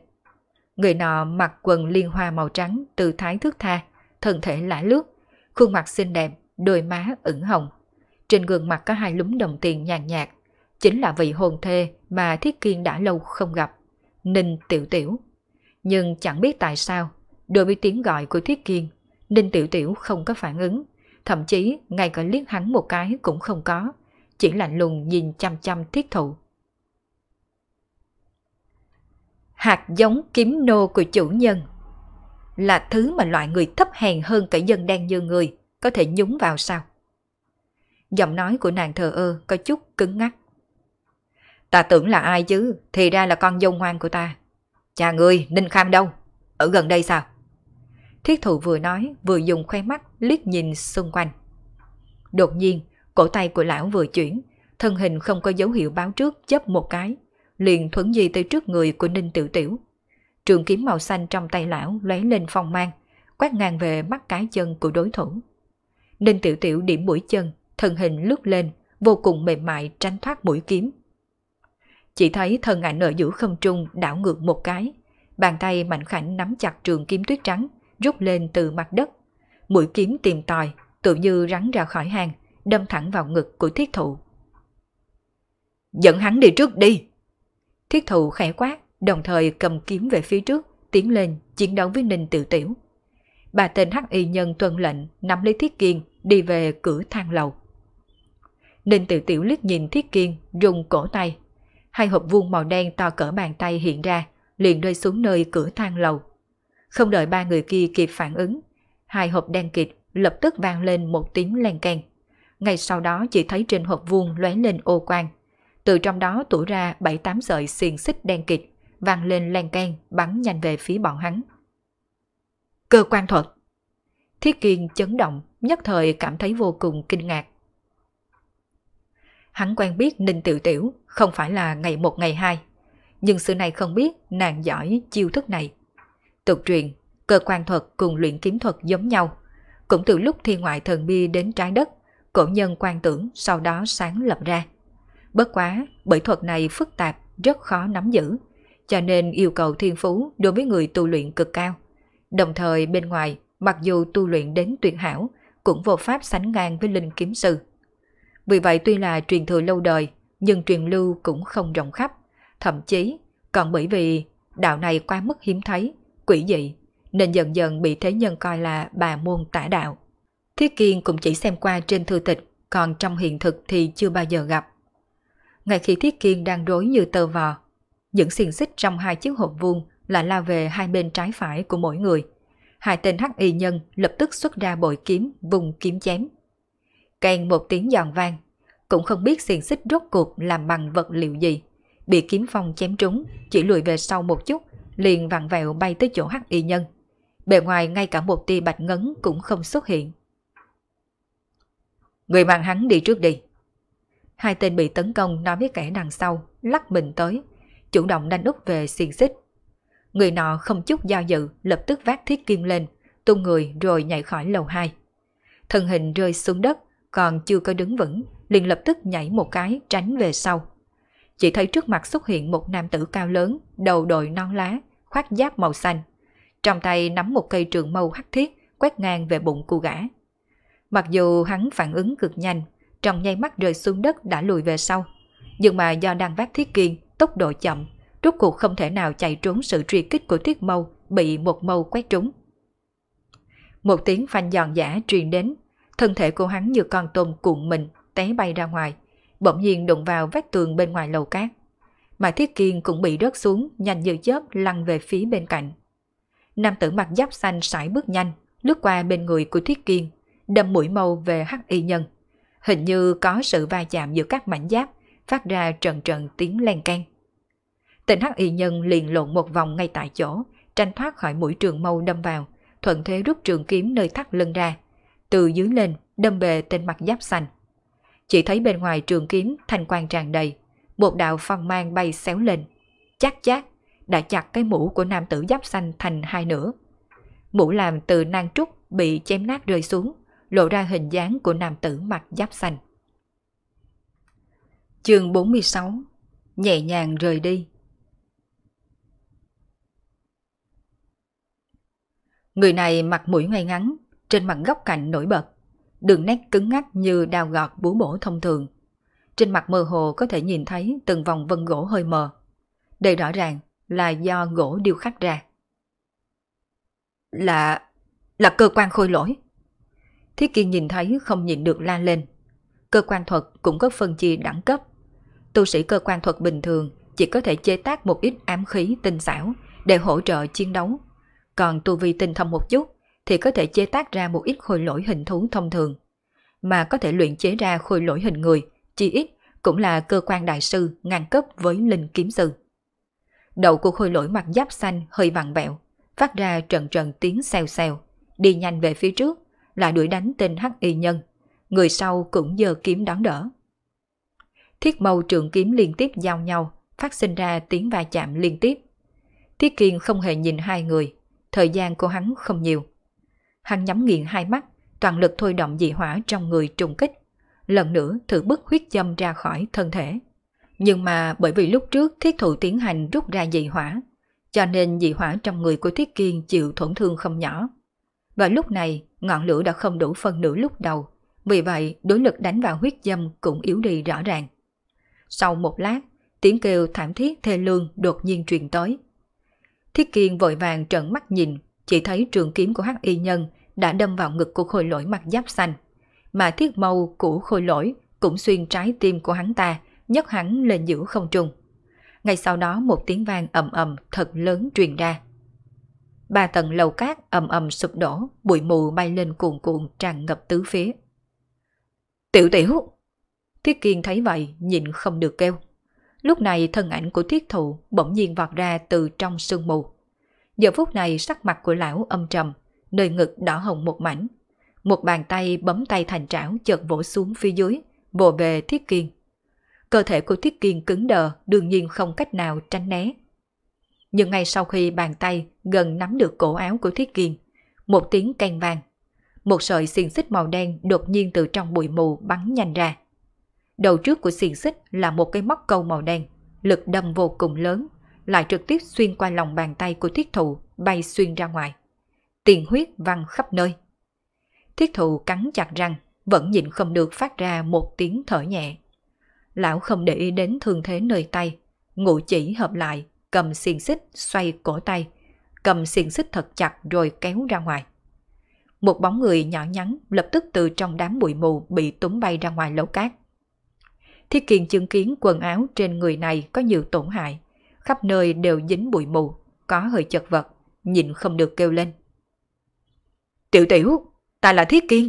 Người nọ mặc quần liên hoa màu trắng từ thái thước tha, thân thể lã lướt, khuôn mặt xinh đẹp, đôi má ửng hồng trên gương mặt có hai lúm đồng tiền nhàn nhạt, chính là vị hồn thê mà Thiết Kiên đã lâu không gặp, Ninh Tiểu Tiểu. Nhưng chẳng biết tại sao, đối với tiếng gọi của Thiết Kiên, Ninh Tiểu Tiểu không có phản ứng, thậm chí ngay cả liếc hắn một cái cũng không có, chỉ lạnh lùng nhìn chăm chăm Thiết Thụ. Hạt giống kiếm nô của chủ nhân là thứ mà loại người thấp hèn hơn cả dân đen như người có thể nhúng vào sao? Giọng nói của nàng thờ ơ có chút cứng ngắc. Ta tưởng là ai chứ, thì ra là con dâu ngoan của ta. Cha ngươi, Ninh Kham đâu? Ở gần đây sao? Thiết thủ vừa nói vừa dùng khoe mắt liếc nhìn xung quanh. Đột nhiên, cổ tay của lão vừa chuyển, thân hình không có dấu hiệu báo trước chấp một cái, liền thuấn di tới trước người của Ninh Tiểu Tiểu. Trường kiếm màu xanh trong tay lão lóe lên phong mang, quét ngang về mắt cái chân của đối thủ. Ninh Tiểu Tiểu điểm mũi chân, thân hình lướt lên, vô cùng mềm mại tránh thoát mũi kiếm. Chỉ thấy thân ảnh ở giữa không trung đảo ngược một cái, bàn tay mạnh khảnh nắm chặt trường kiếm tuyết trắng, rút lên từ mặt đất. Mũi kiếm tìm tòi, tự như rắn ra khỏi hang, đâm thẳng vào ngực của thiết thụ. Dẫn hắn đi trước đi! Thiết thụ khẽ quát, đồng thời cầm kiếm về phía trước, tiến lên, chiến đấu với Ninh Tiểu Tiểu. Bà tên hắc y nhân tuân lệnh nắm lấy thiết kiên, đi về cửa thang lầu. Đinh Tiểu Tiểu liếc nhìn Thiết Kiên, rung cổ tay. Hai hộp vuông màu đen to cỡ bàn tay hiện ra, liền rơi xuống nơi cửa thang lầu. Không đợi ba người kia kịp phản ứng, hai hộp đen kịt lập tức vang lên một tiếng len keng. Ngay sau đó chỉ thấy trên hộp vuông lóe lên ô quang. Từ trong đó tủ ra bảy tám sợi xiềng xích đen kịt, vang lên len keng bắn nhanh về phía bọn hắn. Cơ quan thuật Thiết Kiên chấn động, nhất thời cảm thấy vô cùng kinh ngạc. Hắn quen biết Ninh Tiểu Tiểu không phải là ngày một ngày hai. Nhưng xưa này không biết nàng giỏi chiêu thức này. Tục truyền, cơ quan thuật cùng luyện kiếm thuật giống nhau. Cũng từ lúc thiên ngoại thần bi đến trái đất, cổ nhân quan tưởng sau đó sáng lập ra. Bất quá, bởi thuật này phức tạp, rất khó nắm giữ, cho nên yêu cầu thiên phú đối với người tu luyện cực cao. Đồng thời bên ngoài, mặc dù tu luyện đến tuyệt hảo, cũng vô pháp sánh ngang với linh kiếm sư. Vì vậy tuy là truyền thừa lâu đời, nhưng truyền lưu cũng không rộng khắp. Thậm chí, còn bởi vì đạo này quá mức hiếm thấy, quỷ dị, nên dần dần bị thế nhân coi là bà môn tả đạo. Thiết Kiên cũng chỉ xem qua trên thư tịch, còn trong hiện thực thì chưa bao giờ gặp. Ngay khi Thiết Kiên đang rối như tờ vò, những xiềng xích trong hai chiếc hộp vuông lại lao về hai bên trái phải của mỗi người. Hai tên hắc y nhân lập tức xuất ra bội kiếm, vùng kiếm chém. Càng một tiếng giòn vang, cũng không biết xiềng xích rốt cuộc làm bằng vật liệu gì. Bị kiếm phong chém trúng, chỉ lùi về sau một chút, liền vặn vẹo bay tới chỗ hắc y nhân. Bề ngoài ngay cả một tia bạch ngấn cũng không xuất hiện. Người mang hắn đi trước đi. Hai tên bị tấn công nói với kẻ đằng sau, lắc mình tới, chủ động đánh úp về xiềng xích. Người nọ không chút do dự, lập tức vác thiết kim lên, tung người rồi nhảy khỏi lầu hai Thân hình rơi xuống đất, còn chưa có đứng vững, liền lập tức nhảy một cái tránh về sau. Chỉ thấy trước mặt xuất hiện một nam tử cao lớn, đầu đội non lá, khoác giáp màu xanh. Trong tay nắm một cây trường mâu hắc thiết, quét ngang về bụng cô gã. Mặc dù hắn phản ứng cực nhanh, trong nháy mắt rơi xuống đất đã lùi về sau. Nhưng mà do đang vác thiết kiên, tốc độ chậm, rốt cuộc không thể nào chạy trốn sự truy kích của thiết mâu bị một mâu quét trúng. Một tiếng phanh giòn giả truyền đến, thân thể của hắn như con tôm cuộn mình, té bay ra ngoài, bỗng nhiên đụng vào vách tường bên ngoài lầu cát. Mà Thiết Kiên cũng bị rớt xuống, nhanh như chớp lăn về phía bên cạnh. Nam tử mặc giáp xanh sải bước nhanh, lướt qua bên người của Thiết Kiên, đâm mũi mâu về hắc y nhân. Hình như có sự va chạm giữa các mảnh giáp, phát ra trần trần tiếng len can. Tên hắc y nhân liền lộn một vòng ngay tại chỗ, tranh thoát khỏi mũi trường mâu đâm vào, thuận thế rút trường kiếm nơi thắt lưng ra, từ dưới lên đâm bề tên mặt giáp xanh. Chỉ thấy bên ngoài trường kiếm thanh quang tràn đầy, một đạo phong mang bay xéo lên. chắc chắc đã chặt cái mũ của nam tử giáp xanh thành hai nửa. Mũ làm từ nang trúc bị chém nát rơi xuống, lộ ra hình dáng của nam tử mặt giáp xanh. Chương 46 Nhẹ nhàng rời đi Người này mặt mũi ngay ngắn, trên mặt góc cạnh nổi bật, đường nét cứng ngắc như đào gọt búa bổ thông thường. Trên mặt mờ hồ có thể nhìn thấy từng vòng vân gỗ hơi mờ. Đây rõ ràng là do gỗ điêu khắc ra. Là... là cơ quan khôi lỗi. Thiết kiên nhìn thấy không nhìn được la lên. Cơ quan thuật cũng có phân chia đẳng cấp. Tu sĩ cơ quan thuật bình thường chỉ có thể chế tác một ít ám khí tinh xảo để hỗ trợ chiến đấu. Còn tu vi tinh thông một chút thì có thể chế tác ra một ít khôi lỗi hình thú thông thường. Mà có thể luyện chế ra khôi lỗi hình người, chi ít cũng là cơ quan đại sư ngang cấp với linh kiếm sư. Đầu của khôi lỗi mặt giáp xanh hơi vặn vẹo, phát ra trận trận tiếng xèo xèo, đi nhanh về phía trước, lại đuổi đánh tên hắc y nhân. Người sau cũng giờ kiếm đón đỡ. Thiết mâu trường kiếm liên tiếp giao nhau, phát sinh ra tiếng va chạm liên tiếp. Thiết Kiên không hề nhìn hai người, thời gian của hắn không nhiều. Hắn nhắm nghiền hai mắt, toàn lực thôi động dị hỏa trong người trùng kích. Lần nữa thử bức huyết dâm ra khỏi thân thể. Nhưng mà bởi vì lúc trước thiết thụ tiến hành rút ra dị hỏa, cho nên dị hỏa trong người của Thiết Kiên chịu tổn thương không nhỏ. Và lúc này, ngọn lửa đã không đủ phân nửa lúc đầu, vì vậy đối lực đánh vào huyết dâm cũng yếu đi rõ ràng. Sau một lát, tiếng kêu thảm thiết thê lương đột nhiên truyền tới. Thiết Kiên vội vàng trợn mắt nhìn, chỉ thấy trường kiếm của hắc y nhân đã đâm vào ngực của khôi lỗi mặt giáp xanh. Mà thiết mâu của khôi lỗi cũng xuyên trái tim của hắn ta, nhấc hắn lên giữa không trung. Ngay sau đó một tiếng vang ầm ầm thật lớn truyền ra. Ba tầng lầu cát ầm ầm sụp đổ, bụi mù bay lên cuồn cuộn tràn ngập tứ phía. Tiểu tiểu! Thiết kiên thấy vậy, nhịn không được kêu. Lúc này thân ảnh của thiết thụ bỗng nhiên vọt ra từ trong sương mù. Giờ phút này sắc mặt của lão âm trầm, nơi ngực đỏ hồng một mảnh. Một bàn tay bấm tay thành trảo chợt vỗ xuống phía dưới, vồ về Thiết Kiên. Cơ thể của Thiết Kiên cứng đờ, đương nhiên không cách nào tránh né. Nhưng ngay sau khi bàn tay gần nắm được cổ áo của Thiết Kiên, một tiếng canh vang, một sợi xiềng xích màu đen đột nhiên từ trong bụi mù bắn nhanh ra. Đầu trước của xiềng xích là một cái móc câu màu đen, lực đâm vô cùng lớn, lại trực tiếp xuyên qua lòng bàn tay của thiết thụ bay xuyên ra ngoài. Tiền huyết văng khắp nơi. Thiết thụ cắn chặt răng, vẫn nhịn không được phát ra một tiếng thở nhẹ. Lão không để ý đến thương thế nơi tay, ngụ chỉ hợp lại, cầm xiềng xích xoay cổ tay, cầm xiềng xích thật chặt rồi kéo ra ngoài. Một bóng người nhỏ nhắn lập tức từ trong đám bụi mù bị túm bay ra ngoài lấu cát. Thiết Kiên chứng kiến quần áo trên người này có nhiều tổn hại, khắp nơi đều dính bụi mù, có hơi chật vật, nhìn không được kêu lên. Tiểu tiểu, ta là Thiết Kiên.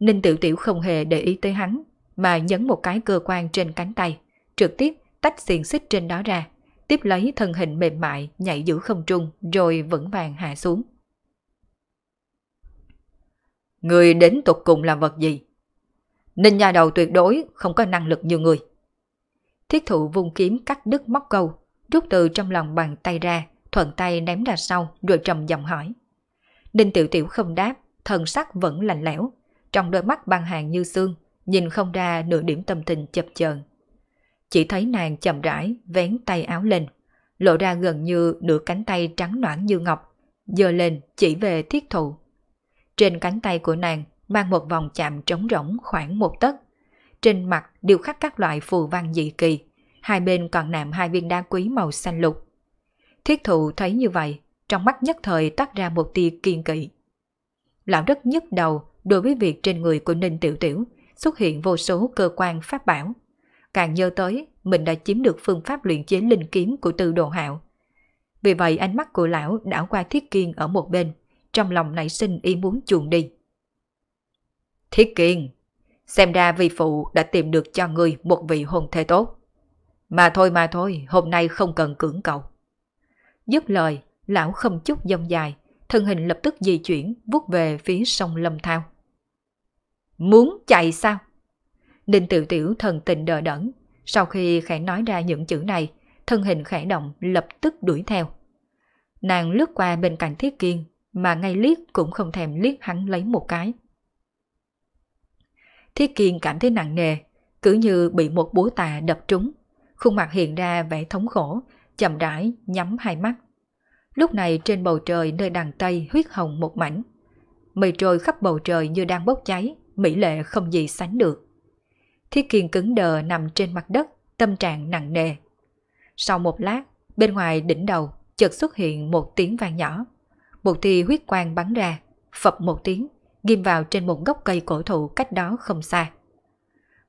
Ninh tiểu tiểu không hề để ý tới hắn, mà nhấn một cái cơ quan trên cánh tay, trực tiếp tách xiềng xích trên đó ra, tiếp lấy thân hình mềm mại nhảy giữ không trung rồi vững vàng hạ xuống. Người đến tục cùng là vật gì? Ninh nhà đầu tuyệt đối không có năng lực như người. Thiết thụ vung kiếm cắt đứt móc câu, rút từ trong lòng bàn tay ra, thuận tay ném ra sau rồi trầm giọng hỏi. Đinh tiểu tiểu không đáp, thần sắc vẫn lạnh lẽo, trong đôi mắt băng hàng như xương, nhìn không ra nửa điểm tâm tình chập chờn. Chỉ thấy nàng chậm rãi vén tay áo lên, lộ ra gần như nửa cánh tay trắng nõn như ngọc, giơ lên chỉ về thiết thụ. Trên cánh tay của nàng mang một vòng chạm trống rỗng khoảng một tấc, trên mặt điêu khắc các loại phù văn dị kỳ, hai bên còn nạm hai viên đá quý màu xanh lục. Thiết thụ thấy như vậy, trong mắt nhất thời toát ra một tia kiên kỵ. Lão rất nhức đầu đối với việc trên người của Ninh Tiểu Tiểu xuất hiện vô số cơ quan pháp bảo. Càng nhớ tới, mình đã chiếm được phương pháp luyện chế linh kiếm của Tư Đồ Hạo. Vì vậy ánh mắt của lão đảo qua Thiết Kiên ở một bên, trong lòng nảy sinh ý muốn chuồn đi. Thiết Kiên, Xem ra vì phụ đã tìm được cho người một vị hôn thê tốt. Mà thôi mà thôi, hôm nay không cần cưỡng cầu. Dứt lời, lão không chút dông dài, thân hình lập tức di chuyển vút về phía sông Lâm Thao. Muốn chạy sao? ninh Tiểu Tiểu thần tình đờ đẫn, sau khi khẽ nói ra những chữ này, thân hình khẽ động lập tức đuổi theo. Nàng lướt qua bên cạnh Thiết Kiên, mà ngay liếc cũng không thèm liếc hắn lấy một cái. Thiết Kiên cảm thấy nặng nề, cứ như bị một búa tà đập trúng. Khuôn mặt hiện ra vẻ thống khổ, chậm rãi nhắm hai mắt. Lúc này trên bầu trời nơi đằng Tây huyết hồng một mảnh. Mây trôi khắp bầu trời như đang bốc cháy, mỹ lệ không gì sánh được. Thiết Kiên cứng đờ nằm trên mặt đất, tâm trạng nặng nề. Sau một lát, bên ngoài đỉnh đầu chợt xuất hiện một tiếng vang nhỏ. Một tia huyết quang bắn ra, phập một tiếng, ghim vào trên một gốc cây cổ thụ cách đó không xa.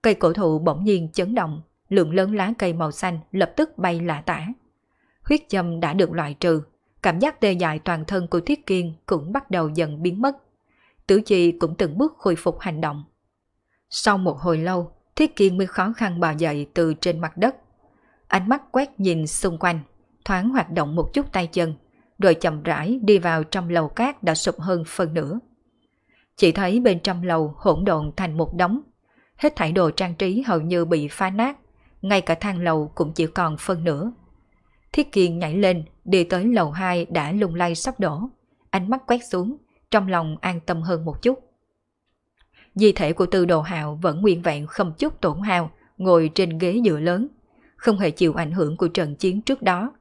Cây cổ thụ bỗng nhiên chấn động, lượng lớn lá cây màu xanh lập tức bay lả tả. Huyết châm đã được loại trừ, cảm giác tê dại toàn thân của Thiết Kiên cũng bắt đầu dần biến mất. Tử Chi cũng từng bước khôi phục hành động. Sau một hồi lâu, Thiết Kiên mới khó khăn bò dậy từ trên mặt đất. Ánh mắt quét nhìn xung quanh, thoáng hoạt động một chút tay chân, rồi chậm rãi đi vào trong lầu cát đã sụp hơn phần nửa. Chỉ thấy bên trong lầu hỗn độn thành một đống. Hết thảy đồ trang trí hầu như bị phá nát, ngay cả thang lầu cũng chỉ còn phân nửa. Thiết Kiên nhảy lên, đi tới lầu 2 đã lung lay sắp đổ. Ánh mắt quét xuống, trong lòng an tâm hơn một chút. Di thể của Tư Đồ Hạo vẫn nguyên vẹn không chút tổn hao, ngồi trên ghế dựa lớn, không hề chịu ảnh hưởng của trận chiến trước đó.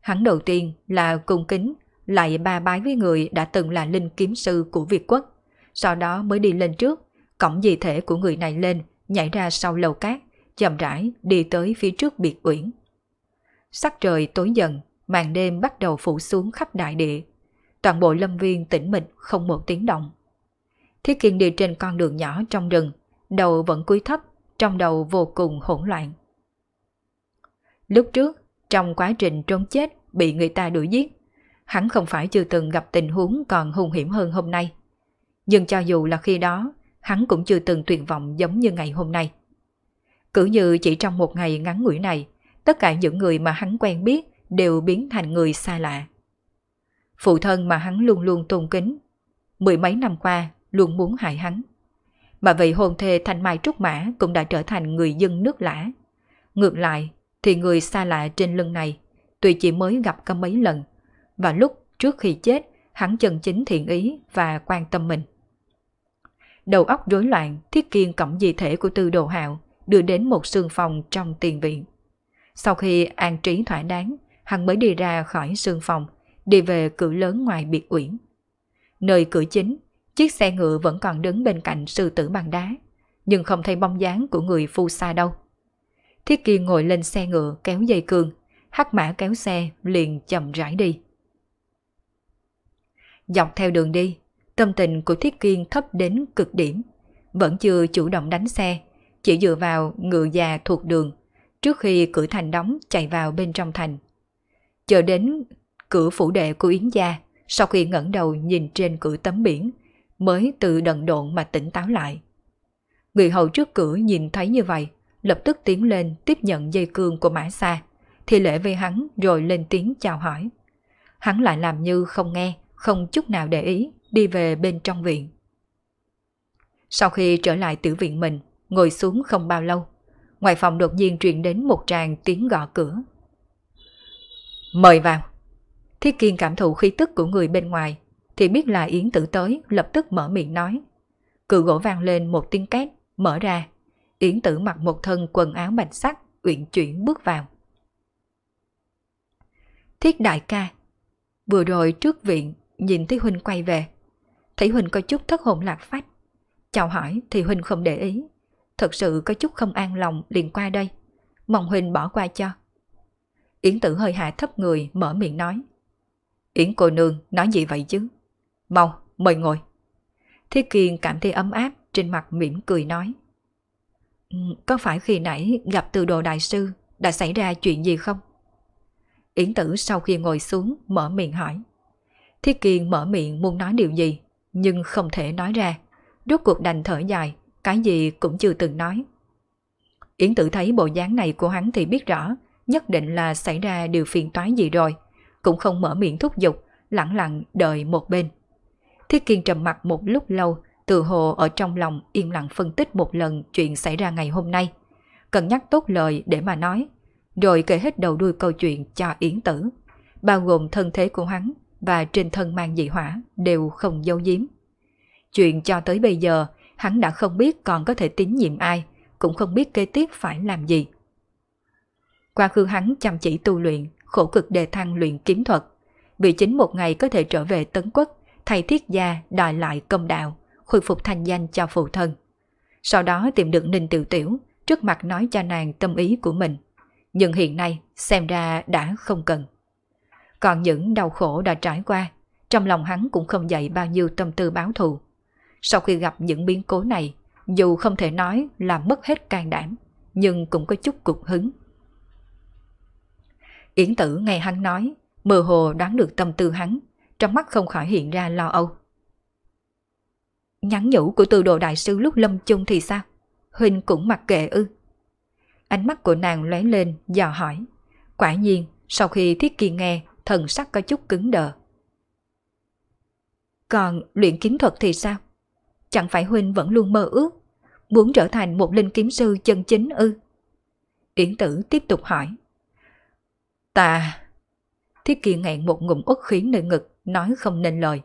Hắn đầu tiên là cung kính, lại ba bái với người đã từng là linh kiếm sư của Việt quốc sau đó mới đi lên trước, cõng di thể của người này lên, nhảy ra sau lầu cát, chậm rãi đi tới phía trước biệt uyển. Sắc trời tối dần, màn đêm bắt đầu phủ xuống khắp đại địa. Toàn bộ lâm viên tĩnh mịch không một tiếng động. Thiết Kiên đi trên con đường nhỏ trong rừng, đầu vẫn cúi thấp, trong đầu vô cùng hỗn loạn. Lúc trước, trong quá trình trốn chết bị người ta đuổi giết, hắn không phải chưa từng gặp tình huống còn hung hiểm hơn hôm nay. Nhưng cho dù là khi đó, hắn cũng chưa từng tuyệt vọng giống như ngày hôm nay. Cứ như chỉ trong một ngày ngắn ngủi này, tất cả những người mà hắn quen biết đều biến thành người xa lạ. Phụ thân mà hắn luôn luôn tôn kính, mười mấy năm qua luôn muốn hại hắn. Mà vậy hôn thê Thanh Mai Trúc Mã cũng đã trở thành người dân nước lã. Ngược lại, thì người xa lạ trên lưng này, tuy chỉ mới gặp có mấy lần, và lúc trước khi chết, hắn chân chính thiện ý và quan tâm mình đầu óc rối loạn, Thiết Kiên cõng di thể của Tư Đồ Hạo đưa đến một sương phòng trong tiền viện. Sau khi an trí thỏa đáng, hắn mới đi ra khỏi sương phòng, đi về cửa lớn ngoài biệt uyển. Nơi cửa chính, chiếc xe ngựa vẫn còn đứng bên cạnh sư tử bằng đá, nhưng không thấy bóng dáng của người phu xa đâu. Thiết Kiên ngồi lên xe ngựa kéo dây cương, hắc mã kéo xe liền chậm rãi đi. Dọc theo đường đi, Tâm tình của Thiết Kiên thấp đến cực điểm, vẫn chưa chủ động đánh xe, chỉ dựa vào ngựa già thuộc đường, trước khi cửa thành đóng chạy vào bên trong thành. Chờ đến cửa phủ đệ của Yến Gia, sau khi ngẩng đầu nhìn trên cửa tấm biển, mới từ đần độn mà tỉnh táo lại. Người hầu trước cửa nhìn thấy như vậy, lập tức tiến lên tiếp nhận dây cương của mã xa, thì lễ với hắn rồi lên tiếng chào hỏi. Hắn lại làm như không nghe, không chút nào để ý, đi về bên trong viện. Sau khi trở lại tử viện mình, ngồi xuống không bao lâu, ngoài phòng đột nhiên truyền đến một tràng tiếng gõ cửa. Mời vào. Thiết Kiên cảm thụ khí tức của người bên ngoài, thì biết là Yến Tử tới lập tức mở miệng nói. Cửa gỗ vang lên một tiếng két, mở ra. Yến Tử mặc một thân quần áo bạch sắc, uyển chuyển bước vào. Thiết đại ca, vừa rồi trước viện, nhìn thấy huynh quay về, Thấy Huỳnh có chút thất hồn lạc phách. Chào hỏi thì Huỳnh không để ý. Thật sự có chút không an lòng liền qua đây. Mong Huỳnh bỏ qua cho. Yến tử hơi hạ thấp người mở miệng nói. Yến cô nương nói gì vậy chứ? Mau, mời ngồi. Thiết Kiên cảm thấy ấm áp trên mặt mỉm cười nói. Ừ, có phải khi nãy gặp từ đồ đại sư đã xảy ra chuyện gì không? Yến tử sau khi ngồi xuống mở miệng hỏi. Thiết Kiên mở miệng muốn nói điều gì nhưng không thể nói ra. Rốt cuộc đành thở dài, cái gì cũng chưa từng nói. Yến tử thấy bộ dáng này của hắn thì biết rõ, nhất định là xảy ra điều phiền toái gì rồi. Cũng không mở miệng thúc giục, lặng lặng đợi một bên. Thiết Kiên trầm mặt một lúc lâu, từ hồ ở trong lòng yên lặng phân tích một lần chuyện xảy ra ngày hôm nay. Cần nhắc tốt lời để mà nói, rồi kể hết đầu đuôi câu chuyện cho Yến Tử, bao gồm thân thế của hắn, và trên thân mang dị hỏa đều không giấu giếm. Chuyện cho tới bây giờ, hắn đã không biết còn có thể tín nhiệm ai, cũng không biết kế tiếp phải làm gì. qua khứ hắn chăm chỉ tu luyện, khổ cực đề thăng luyện kiếm thuật, vì chính một ngày có thể trở về Tấn Quốc, thay thiết gia đòi lại công đạo, khôi phục thanh danh cho phụ thân. Sau đó tìm được Ninh Tiểu Tiểu, trước mặt nói cho nàng tâm ý của mình. Nhưng hiện nay xem ra đã không cần. Còn những đau khổ đã trải qua, trong lòng hắn cũng không dậy bao nhiêu tâm tư báo thù. Sau khi gặp những biến cố này, dù không thể nói là mất hết can đảm, nhưng cũng có chút cục hứng. Yến tử nghe hắn nói, mờ hồ đoán được tâm tư hắn, trong mắt không khỏi hiện ra lo âu. Nhắn nhủ của từ đồ đại sư lúc lâm chung thì sao? Huynh cũng mặc kệ ư. Ánh mắt của nàng lóe lên, dò hỏi. Quả nhiên, sau khi Thiết Kỳ nghe thần sắc có chút cứng đờ. Còn luyện kiếm thuật thì sao? Chẳng phải Huynh vẫn luôn mơ ước, muốn trở thành một linh kiếm sư chân chính ư? Yển tử tiếp tục hỏi. Ta... Thiết kiện ngẹn một ngụm uất khí nơi ngực, nói không nên lời.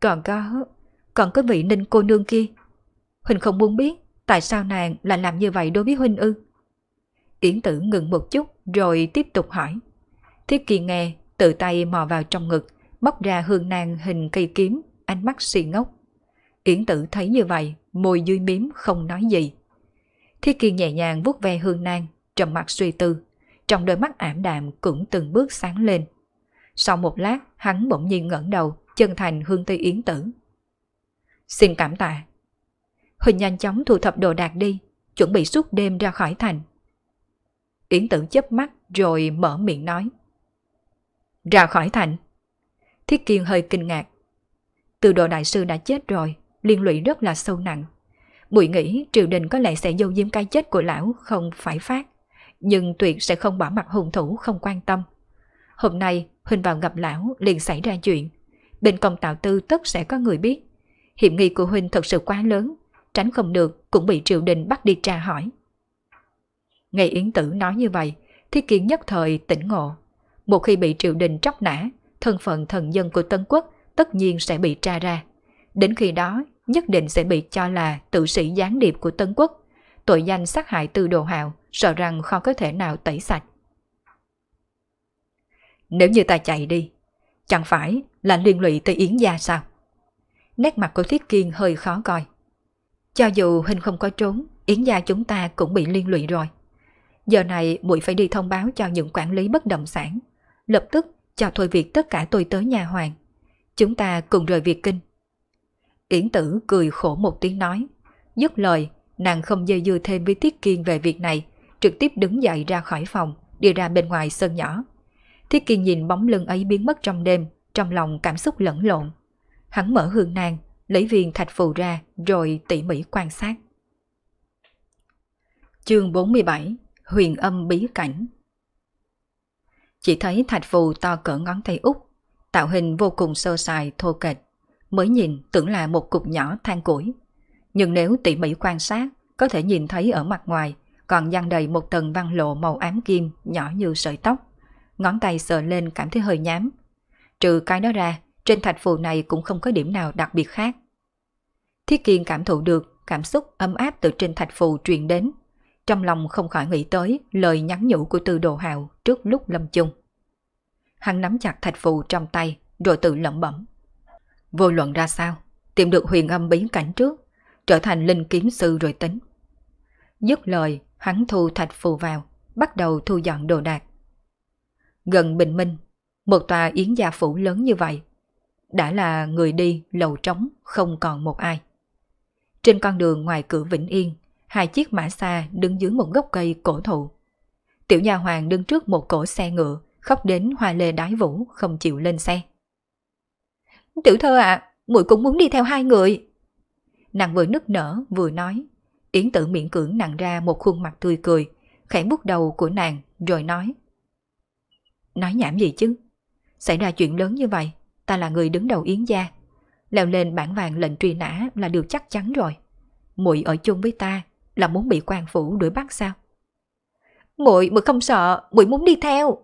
Còn có... Còn có vị ninh cô nương kia. Huynh không muốn biết tại sao nàng lại làm như vậy đối với Huynh ư? Yển tử ngừng một chút rồi tiếp tục hỏi. Thiết kỳ nghe, tự tay mò vào trong ngực, móc ra hương nang hình cây kiếm, ánh mắt xì ngốc. Yến tử thấy như vậy, môi dưới miếm không nói gì. Thiết kỳ nhẹ nhàng vuốt ve hương nang, trầm mặt suy tư, trong đôi mắt ảm đạm cũng từng bước sáng lên. Sau một lát, hắn bỗng nhiên ngẩng đầu, chân thành hương tây yến tử. Xin cảm tạ. Huỳnh nhanh chóng thu thập đồ đạc đi, chuẩn bị suốt đêm ra khỏi thành. Yến tử chớp mắt rồi mở miệng nói. Ra khỏi thành. Thiết Kiên hơi kinh ngạc. Từ độ đại sư đã chết rồi, liên lụy rất là sâu nặng. Bụi nghĩ triều đình có lẽ sẽ dâu diêm cái chết của lão không phải phát, nhưng tuyệt sẽ không bỏ mặt hùng thủ không quan tâm. Hôm nay, Huynh vào gặp lão liền xảy ra chuyện. Bên công tạo tư tất sẽ có người biết. Hiểm nghi của Huynh thật sự quá lớn, tránh không được cũng bị triều đình bắt đi tra hỏi. Ngày Yến Tử nói như vậy, Thiết Kiên nhất thời tỉnh ngộ, một khi bị triều đình tróc nã, thân phận thần dân của Tân Quốc tất nhiên sẽ bị tra ra. Đến khi đó, nhất định sẽ bị cho là tự sĩ gián điệp của Tân Quốc. Tội danh sát hại tư đồ hạo sợ rằng khó có thể nào tẩy sạch. Nếu như ta chạy đi, chẳng phải là liên lụy tới Yến gia sao? Nét mặt của Thiết Kiên hơi khó coi. Cho dù Hình không có trốn, Yến gia chúng ta cũng bị liên lụy rồi. Giờ này muội phải đi thông báo cho những quản lý bất động sản lập tức cho thôi việc tất cả tôi tới nhà hoàng. Chúng ta cùng rời Việt Kinh. Yển tử cười khổ một tiếng nói. Dứt lời, nàng không dây dưa thêm với thiết Kiên về việc này, trực tiếp đứng dậy ra khỏi phòng, đi ra bên ngoài sân nhỏ. Thiết Kiên nhìn bóng lưng ấy biến mất trong đêm, trong lòng cảm xúc lẫn lộn. Hắn mở hương nang, lấy viên thạch phù ra rồi tỉ mỉ quan sát. Chương 47 Huyền âm bí cảnh chỉ thấy thạch phù to cỡ ngón tay út, tạo hình vô cùng sơ sài, thô kệch. Mới nhìn tưởng là một cục nhỏ than củi. Nhưng nếu tỉ mỉ quan sát, có thể nhìn thấy ở mặt ngoài còn dang đầy một tầng văn lộ màu ám kim nhỏ như sợi tóc. Ngón tay sờ lên cảm thấy hơi nhám. Trừ cái đó ra, trên thạch phù này cũng không có điểm nào đặc biệt khác. Thiết Kiên cảm thụ được cảm xúc ấm áp từ trên thạch phù truyền đến, trong lòng không khỏi nghĩ tới lời nhắn nhủ của Tư Đồ Hào trước lúc lâm chung. Hắn nắm chặt thạch phù trong tay rồi tự lẩm bẩm. Vô luận ra sao, tìm được huyền âm bí cảnh trước, trở thành linh kiếm sư rồi tính. Dứt lời, hắn thu thạch phù vào, bắt đầu thu dọn đồ đạc. Gần bình minh, một tòa yến gia phủ lớn như vậy, đã là người đi lầu trống không còn một ai. Trên con đường ngoài cửa Vĩnh Yên, hai chiếc mã xa đứng dưới một gốc cây cổ thụ. Tiểu nhà hoàng đứng trước một cổ xe ngựa, khóc đến hoa lê đái vũ không chịu lên xe. Tiểu thơ ạ, à, muội cũng muốn đi theo hai người. Nàng vừa nức nở vừa nói. Yến tử miễn cưỡng nàng ra một khuôn mặt tươi cười, khẽ bút đầu của nàng rồi nói. Nói nhảm gì chứ? Xảy ra chuyện lớn như vậy, ta là người đứng đầu Yến gia. Leo lên bản vàng lệnh truy nã là điều chắc chắn rồi. Muội ở chung với ta là muốn bị quan phủ đuổi bắt sao? Muội muội không sợ, muội muốn đi theo.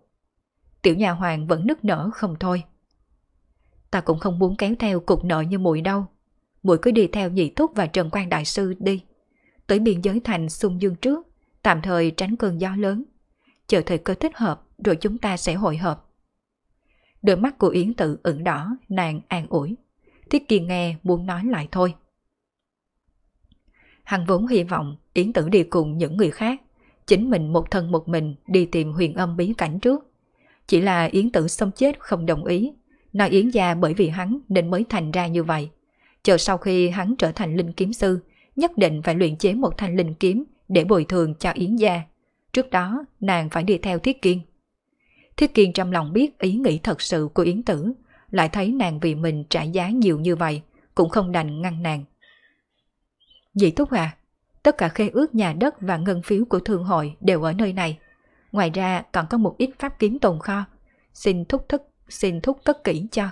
Tiểu nhà hoàng vẫn nức nở không thôi. Ta cũng không muốn kéo theo cục nợ như muội đâu. Muội cứ đi theo nhị thúc và Trần Quan đại sư đi. Tới biên giới thành xung dương trước, tạm thời tránh cơn gió lớn. Chờ thời cơ thích hợp rồi chúng ta sẽ hội hợp. Đôi mắt của Yến tự ửng đỏ, nàng an ủi. Thiết Kiên nghe muốn nói lại thôi. Hắn vốn hy vọng Yến Tử đi cùng những người khác, chính mình một thân một mình đi tìm huyền âm bí cảnh trước. Chỉ là Yến Tử xông chết không đồng ý, nói Yến gia bởi vì hắn nên mới thành ra như vậy. Chờ sau khi hắn trở thành linh kiếm sư, nhất định phải luyện chế một thanh linh kiếm để bồi thường cho Yến gia. Trước đó, nàng phải đi theo Thiết Kiên. Thiết Kiên trong lòng biết ý nghĩ thật sự của Yến Tử, lại thấy nàng vì mình trả giá nhiều như vậy, cũng không đành ngăn nàng. Dĩ thúc à, tất cả khê ước nhà đất và ngân phiếu của thương hội đều ở nơi này. Ngoài ra còn có một ít pháp kiếm tồn kho. Xin thúc thức, xin thúc cất kỹ cho.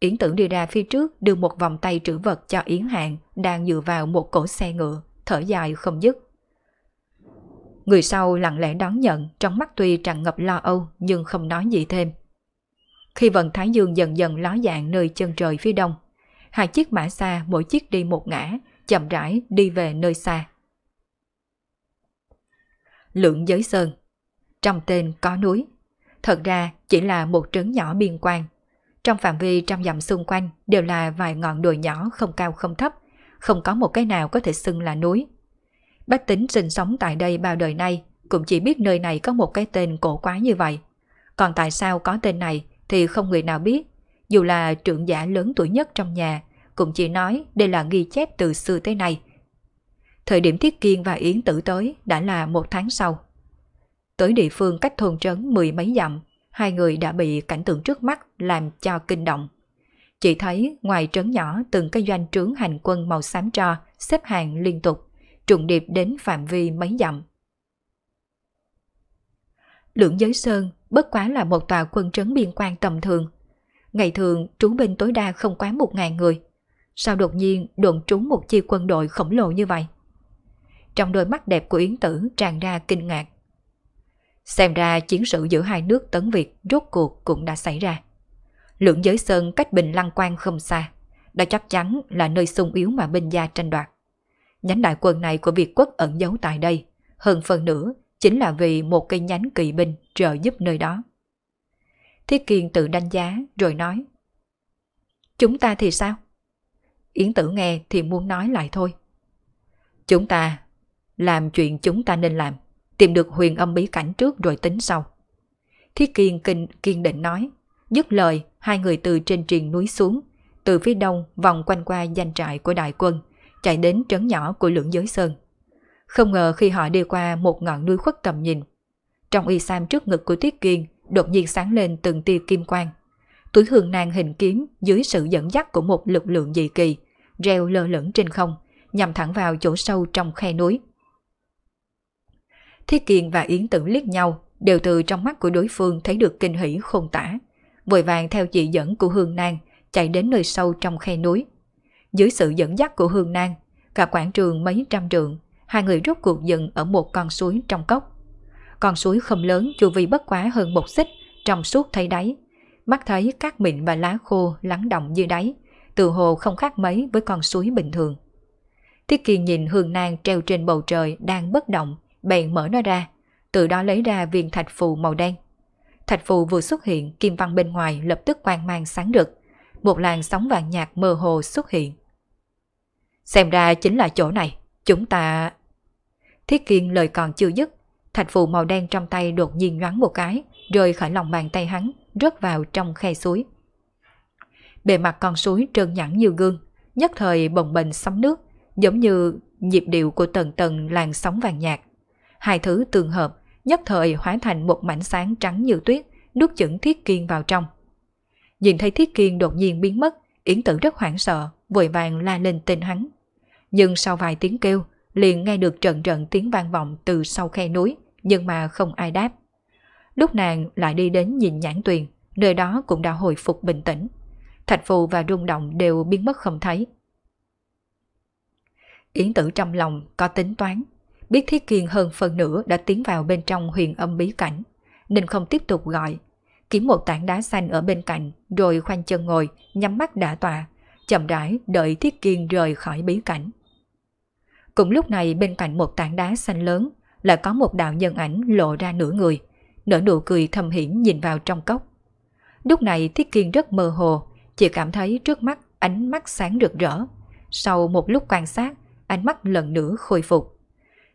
Yến tưởng đi ra phía trước đưa một vòng tay trữ vật cho Yến Hạng đang dựa vào một cổ xe ngựa, thở dài không dứt. Người sau lặng lẽ đón nhận, trong mắt tuy tràn ngập lo âu nhưng không nói gì thêm. Khi vần Thái Dương dần dần ló dạng nơi chân trời phía đông, hai chiếc mã xa mỗi chiếc đi một ngã, chậm rãi đi về nơi xa. Lượng Giới Sơn Trong tên có núi, thật ra chỉ là một trấn nhỏ biên quan. Trong phạm vi trăm dặm xung quanh đều là vài ngọn đồi nhỏ không cao không thấp, không có một cái nào có thể xưng là núi. Bách tính sinh sống tại đây bao đời nay cũng chỉ biết nơi này có một cái tên cổ quá như vậy. Còn tại sao có tên này thì không người nào biết, dù là trưởng giả lớn tuổi nhất trong nhà cũng chỉ nói đây là ghi chép từ xưa tới nay. Thời điểm Thiết Kiên và Yến Tử tới đã là một tháng sau. Tới địa phương cách thôn trấn mười mấy dặm, hai người đã bị cảnh tượng trước mắt làm cho kinh động. Chỉ thấy ngoài trấn nhỏ từng cái doanh trướng hành quân màu xám tro xếp hàng liên tục, trùng điệp đến phạm vi mấy dặm. Lưỡng giới sơn bất quá là một tòa quân trấn biên quan tầm thường. Ngày thường trú binh tối đa không quá một ngàn người sao đột nhiên đụng trúng một chi quân đội khổng lồ như vậy? Trong đôi mắt đẹp của Yến Tử tràn ra kinh ngạc. Xem ra chiến sự giữa hai nước Tấn Việt rốt cuộc cũng đã xảy ra. Lượng giới sơn cách Bình Lăng Quan không xa, đã chắc chắn là nơi sung yếu mà binh gia tranh đoạt. Nhánh đại quân này của Việt quốc ẩn giấu tại đây, hơn phần nữa chính là vì một cây nhánh kỳ binh trợ giúp nơi đó. Thiết Kiên tự đánh giá rồi nói Chúng ta thì sao? Yến tử nghe thì muốn nói lại thôi. Chúng ta làm chuyện chúng ta nên làm, tìm được huyền âm bí cảnh trước rồi tính sau. Thiết Kiên kinh kiên định nói, dứt lời hai người từ trên triền núi xuống, từ phía đông vòng quanh qua danh trại của đại quân, chạy đến trấn nhỏ của lưỡng giới sơn. Không ngờ khi họ đi qua một ngọn núi khuất tầm nhìn, trong y sam trước ngực của Tiết Kiên đột nhiên sáng lên từng tia kim quang. Túi hương nàng hình kiếm dưới sự dẫn dắt của một lực lượng dị kỳ, reo lơ lửng trên không, nhằm thẳng vào chỗ sâu trong khe núi. Thiết Kiên và Yến Tử liếc nhau, đều từ trong mắt của đối phương thấy được kinh hỉ khôn tả. Vội vàng theo chỉ dẫn của Hương Nang, chạy đến nơi sâu trong khe núi. Dưới sự dẫn dắt của Hương Nang, cả quảng trường mấy trăm trượng, hai người rút cuộc dừng ở một con suối trong cốc. Con suối không lớn chu vi bất quá hơn một xích, trong suốt thấy đáy. Mắt thấy các mịn và lá khô lắng động dưới đáy, từ hồ không khác mấy với con suối bình thường. Thiết Kiên nhìn hương nang treo trên bầu trời đang bất động, bèn mở nó ra, từ đó lấy ra viên thạch phù màu đen. Thạch phù vừa xuất hiện, kim văn bên ngoài lập tức quang mang sáng rực, một làn sóng vàng nhạt mơ hồ xuất hiện. Xem ra chính là chỗ này, chúng ta... Thiết Kiên lời còn chưa dứt, thạch phù màu đen trong tay đột nhiên nhoáng một cái, rơi khỏi lòng bàn tay hắn, rớt vào trong khe suối bề mặt con suối trơn nhẵn như gương, nhất thời bồng bềnh sóng nước, giống như nhịp điệu của tầng tầng làn sóng vàng nhạt. Hai thứ tương hợp, nhất thời hóa thành một mảnh sáng trắng như tuyết, nuốt chửng thiết kiên vào trong. Nhìn thấy thiết kiên đột nhiên biến mất, Yến tử rất hoảng sợ, vội vàng la lên tên hắn. Nhưng sau vài tiếng kêu, liền nghe được trận trận tiếng vang vọng từ sau khe núi, nhưng mà không ai đáp. Lúc nàng lại đi đến nhìn nhãn tuyền, nơi đó cũng đã hồi phục bình tĩnh thạch phù và rung động đều biến mất không thấy. Yến tử trong lòng có tính toán, biết Thiết Kiên hơn phần nửa đã tiến vào bên trong huyền âm bí cảnh, nên không tiếp tục gọi. Kiếm một tảng đá xanh ở bên cạnh, rồi khoanh chân ngồi, nhắm mắt đã tọa, chậm rãi đợi Thiết Kiên rời khỏi bí cảnh. Cùng lúc này bên cạnh một tảng đá xanh lớn lại có một đạo nhân ảnh lộ ra nửa người, nở nụ cười thầm hiểm nhìn vào trong cốc. Lúc này Thiết Kiên rất mơ hồ, Chị cảm thấy trước mắt ánh mắt sáng rực rỡ. Sau một lúc quan sát, ánh mắt lần nữa khôi phục.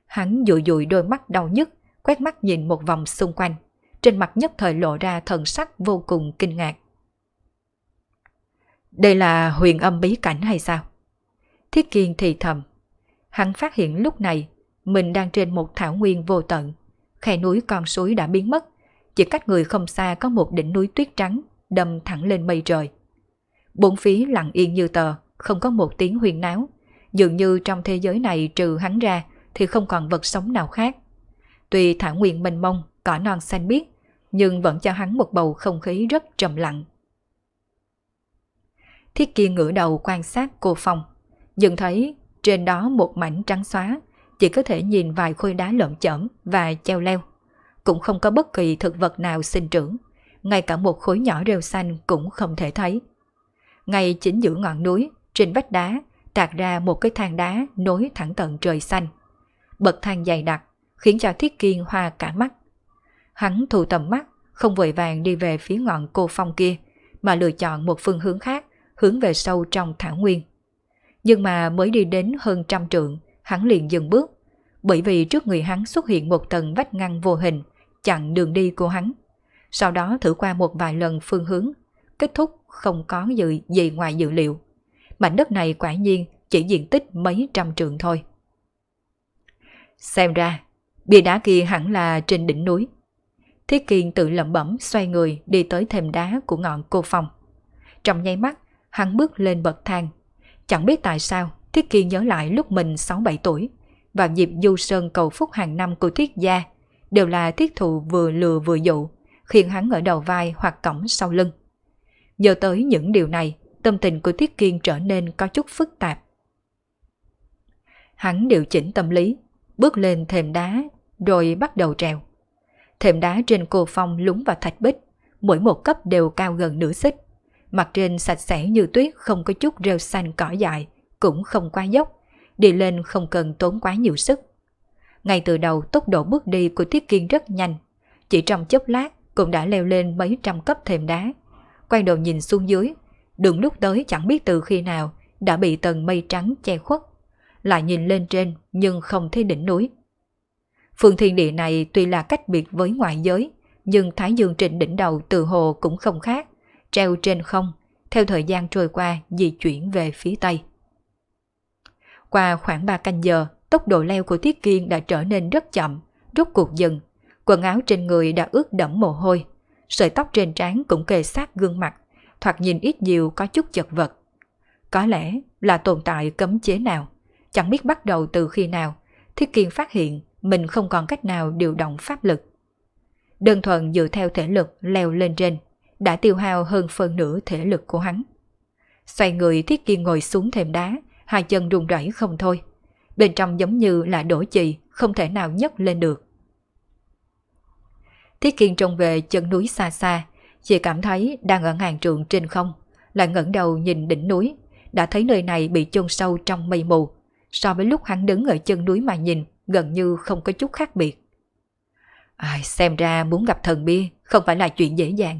Hắn dụi dụi đôi mắt đau nhức, quét mắt nhìn một vòng xung quanh. Trên mặt nhất thời lộ ra thần sắc vô cùng kinh ngạc. Đây là huyền âm bí cảnh hay sao? Thiết Kiên thì thầm. Hắn phát hiện lúc này mình đang trên một thảo nguyên vô tận. Khe núi con suối đã biến mất, chỉ cách người không xa có một đỉnh núi tuyết trắng đâm thẳng lên mây trời. Bốn phía lặng yên như tờ, không có một tiếng huyền náo. Dường như trong thế giới này trừ hắn ra thì không còn vật sống nào khác. Tuy thảo nguyện mênh mông, cỏ non xanh biếc, nhưng vẫn cho hắn một bầu không khí rất trầm lặng. Thiết kia ngửa đầu quan sát cô phòng, dừng thấy trên đó một mảnh trắng xóa, chỉ có thể nhìn vài khối đá lợm chởm và treo leo. Cũng không có bất kỳ thực vật nào sinh trưởng, ngay cả một khối nhỏ rêu xanh cũng không thể thấy ngay chính giữa ngọn núi, trên vách đá, tạc ra một cái thang đá nối thẳng tận trời xanh. Bậc thang dày đặc, khiến cho Thiết Kiên hoa cả mắt. Hắn thu tầm mắt, không vội vàng đi về phía ngọn cô phong kia, mà lựa chọn một phương hướng khác, hướng về sâu trong thảo nguyên. Nhưng mà mới đi đến hơn trăm trượng, hắn liền dừng bước, bởi vì trước người hắn xuất hiện một tầng vách ngăn vô hình, chặn đường đi của hắn. Sau đó thử qua một vài lần phương hướng, kết thúc không có dự gì ngoài dự liệu. Mảnh đất này quả nhiên chỉ diện tích mấy trăm trường thôi. Xem ra, bia đá kia hẳn là trên đỉnh núi. Thiết Kiên tự lẩm bẩm xoay người đi tới thềm đá của ngọn cô phòng. Trong nháy mắt, hắn bước lên bậc thang. Chẳng biết tại sao, Thiết Kiên nhớ lại lúc mình 6-7 tuổi, vào dịp du sơn cầu phúc hàng năm của Thiết gia, đều là thiết thụ vừa lừa vừa dụ, khiến hắn ở đầu vai hoặc cổng sau lưng. Giờ tới những điều này, tâm tình của Thiết Kiên trở nên có chút phức tạp. Hắn điều chỉnh tâm lý, bước lên thềm đá, rồi bắt đầu trèo. Thềm đá trên cô phong lúng vào thạch bích, mỗi một cấp đều cao gần nửa xích. Mặt trên sạch sẽ như tuyết không có chút rêu xanh cỏ dại, cũng không quá dốc, đi lên không cần tốn quá nhiều sức. Ngay từ đầu tốc độ bước đi của Thiết Kiên rất nhanh, chỉ trong chốc lát cũng đã leo lên mấy trăm cấp thềm đá, quay đầu nhìn xuống dưới. Đường lúc tới chẳng biết từ khi nào, đã bị tầng mây trắng che khuất. Lại nhìn lên trên nhưng không thấy đỉnh núi. Phương thiên địa này tuy là cách biệt với ngoại giới, nhưng Thái Dương trên đỉnh đầu từ hồ cũng không khác, treo trên không, theo thời gian trôi qua di chuyển về phía Tây. Qua khoảng 3 canh giờ, tốc độ leo của Thiết Kiên đã trở nên rất chậm, rút cuộc dừng. Quần áo trên người đã ướt đẫm mồ hôi, sợi tóc trên trán cũng kề sát gương mặt, thoạt nhìn ít nhiều có chút chật vật. Có lẽ là tồn tại cấm chế nào, chẳng biết bắt đầu từ khi nào, Thiết Kiên phát hiện mình không còn cách nào điều động pháp lực. Đơn thuần dựa theo thể lực leo lên trên, đã tiêu hao hơn phần nửa thể lực của hắn. Xoay người Thiết Kiên ngồi xuống thềm đá, hai chân run rẩy không thôi. Bên trong giống như là đổ chì, không thể nào nhấc lên được. Thiết Kiên trông về chân núi xa xa, chỉ cảm thấy đang ở ngàn trượng trên không, lại ngẩng đầu nhìn đỉnh núi, đã thấy nơi này bị chôn sâu trong mây mù. So với lúc hắn đứng ở chân núi mà nhìn, gần như không có chút khác biệt. Ai, xem ra muốn gặp thần bia không phải là chuyện dễ dàng.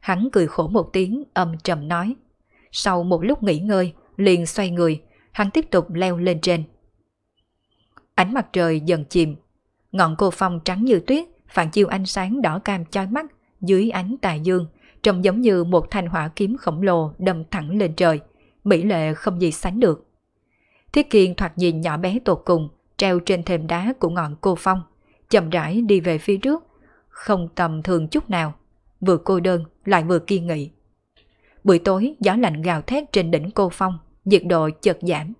Hắn cười khổ một tiếng, âm trầm nói. Sau một lúc nghỉ ngơi, liền xoay người, hắn tiếp tục leo lên trên. Ánh mặt trời dần chìm, ngọn cô phong trắng như tuyết phản chiếu ánh sáng đỏ cam chói mắt dưới ánh tà dương, trông giống như một thanh hỏa kiếm khổng lồ đâm thẳng lên trời, mỹ lệ không gì sánh được. Thiết Kiên thoạt nhìn nhỏ bé tột cùng, treo trên thềm đá của ngọn cô phong, chậm rãi đi về phía trước, không tầm thường chút nào, vừa cô đơn lại vừa kiên nghị. Buổi tối gió lạnh gào thét trên đỉnh cô phong, nhiệt độ chợt giảm.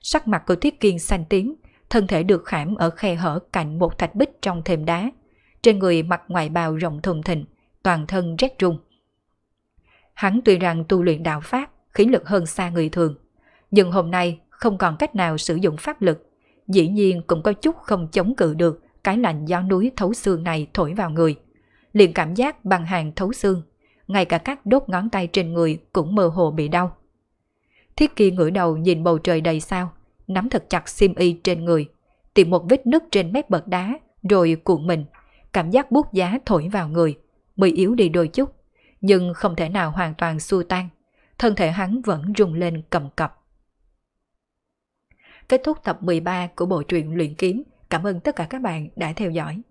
Sắc mặt của Thiết Kiên xanh tím, thân thể được khảm ở khe hở cạnh một thạch bích trong thềm đá, trên người mặc ngoại bào rộng thùng thình, toàn thân rét run. Hắn tuy rằng tu luyện đạo pháp, khí lực hơn xa người thường, nhưng hôm nay không còn cách nào sử dụng pháp lực, dĩ nhiên cũng có chút không chống cự được cái lạnh gió núi thấu xương này thổi vào người. Liền cảm giác bằng hàng thấu xương, ngay cả các đốt ngón tay trên người cũng mơ hồ bị đau. Thiết kỳ ngửa đầu nhìn bầu trời đầy sao, nắm thật chặt sim y trên người, tìm một vết nứt trên mép bậc đá, rồi cuộn mình cảm giác bút giá thổi vào người, bị yếu đi đôi chút, nhưng không thể nào hoàn toàn xua tan. Thân thể hắn vẫn rung lên cầm cập. Kết thúc tập 13 của bộ truyện Luyện Kiếm. Cảm ơn tất cả các bạn đã theo dõi.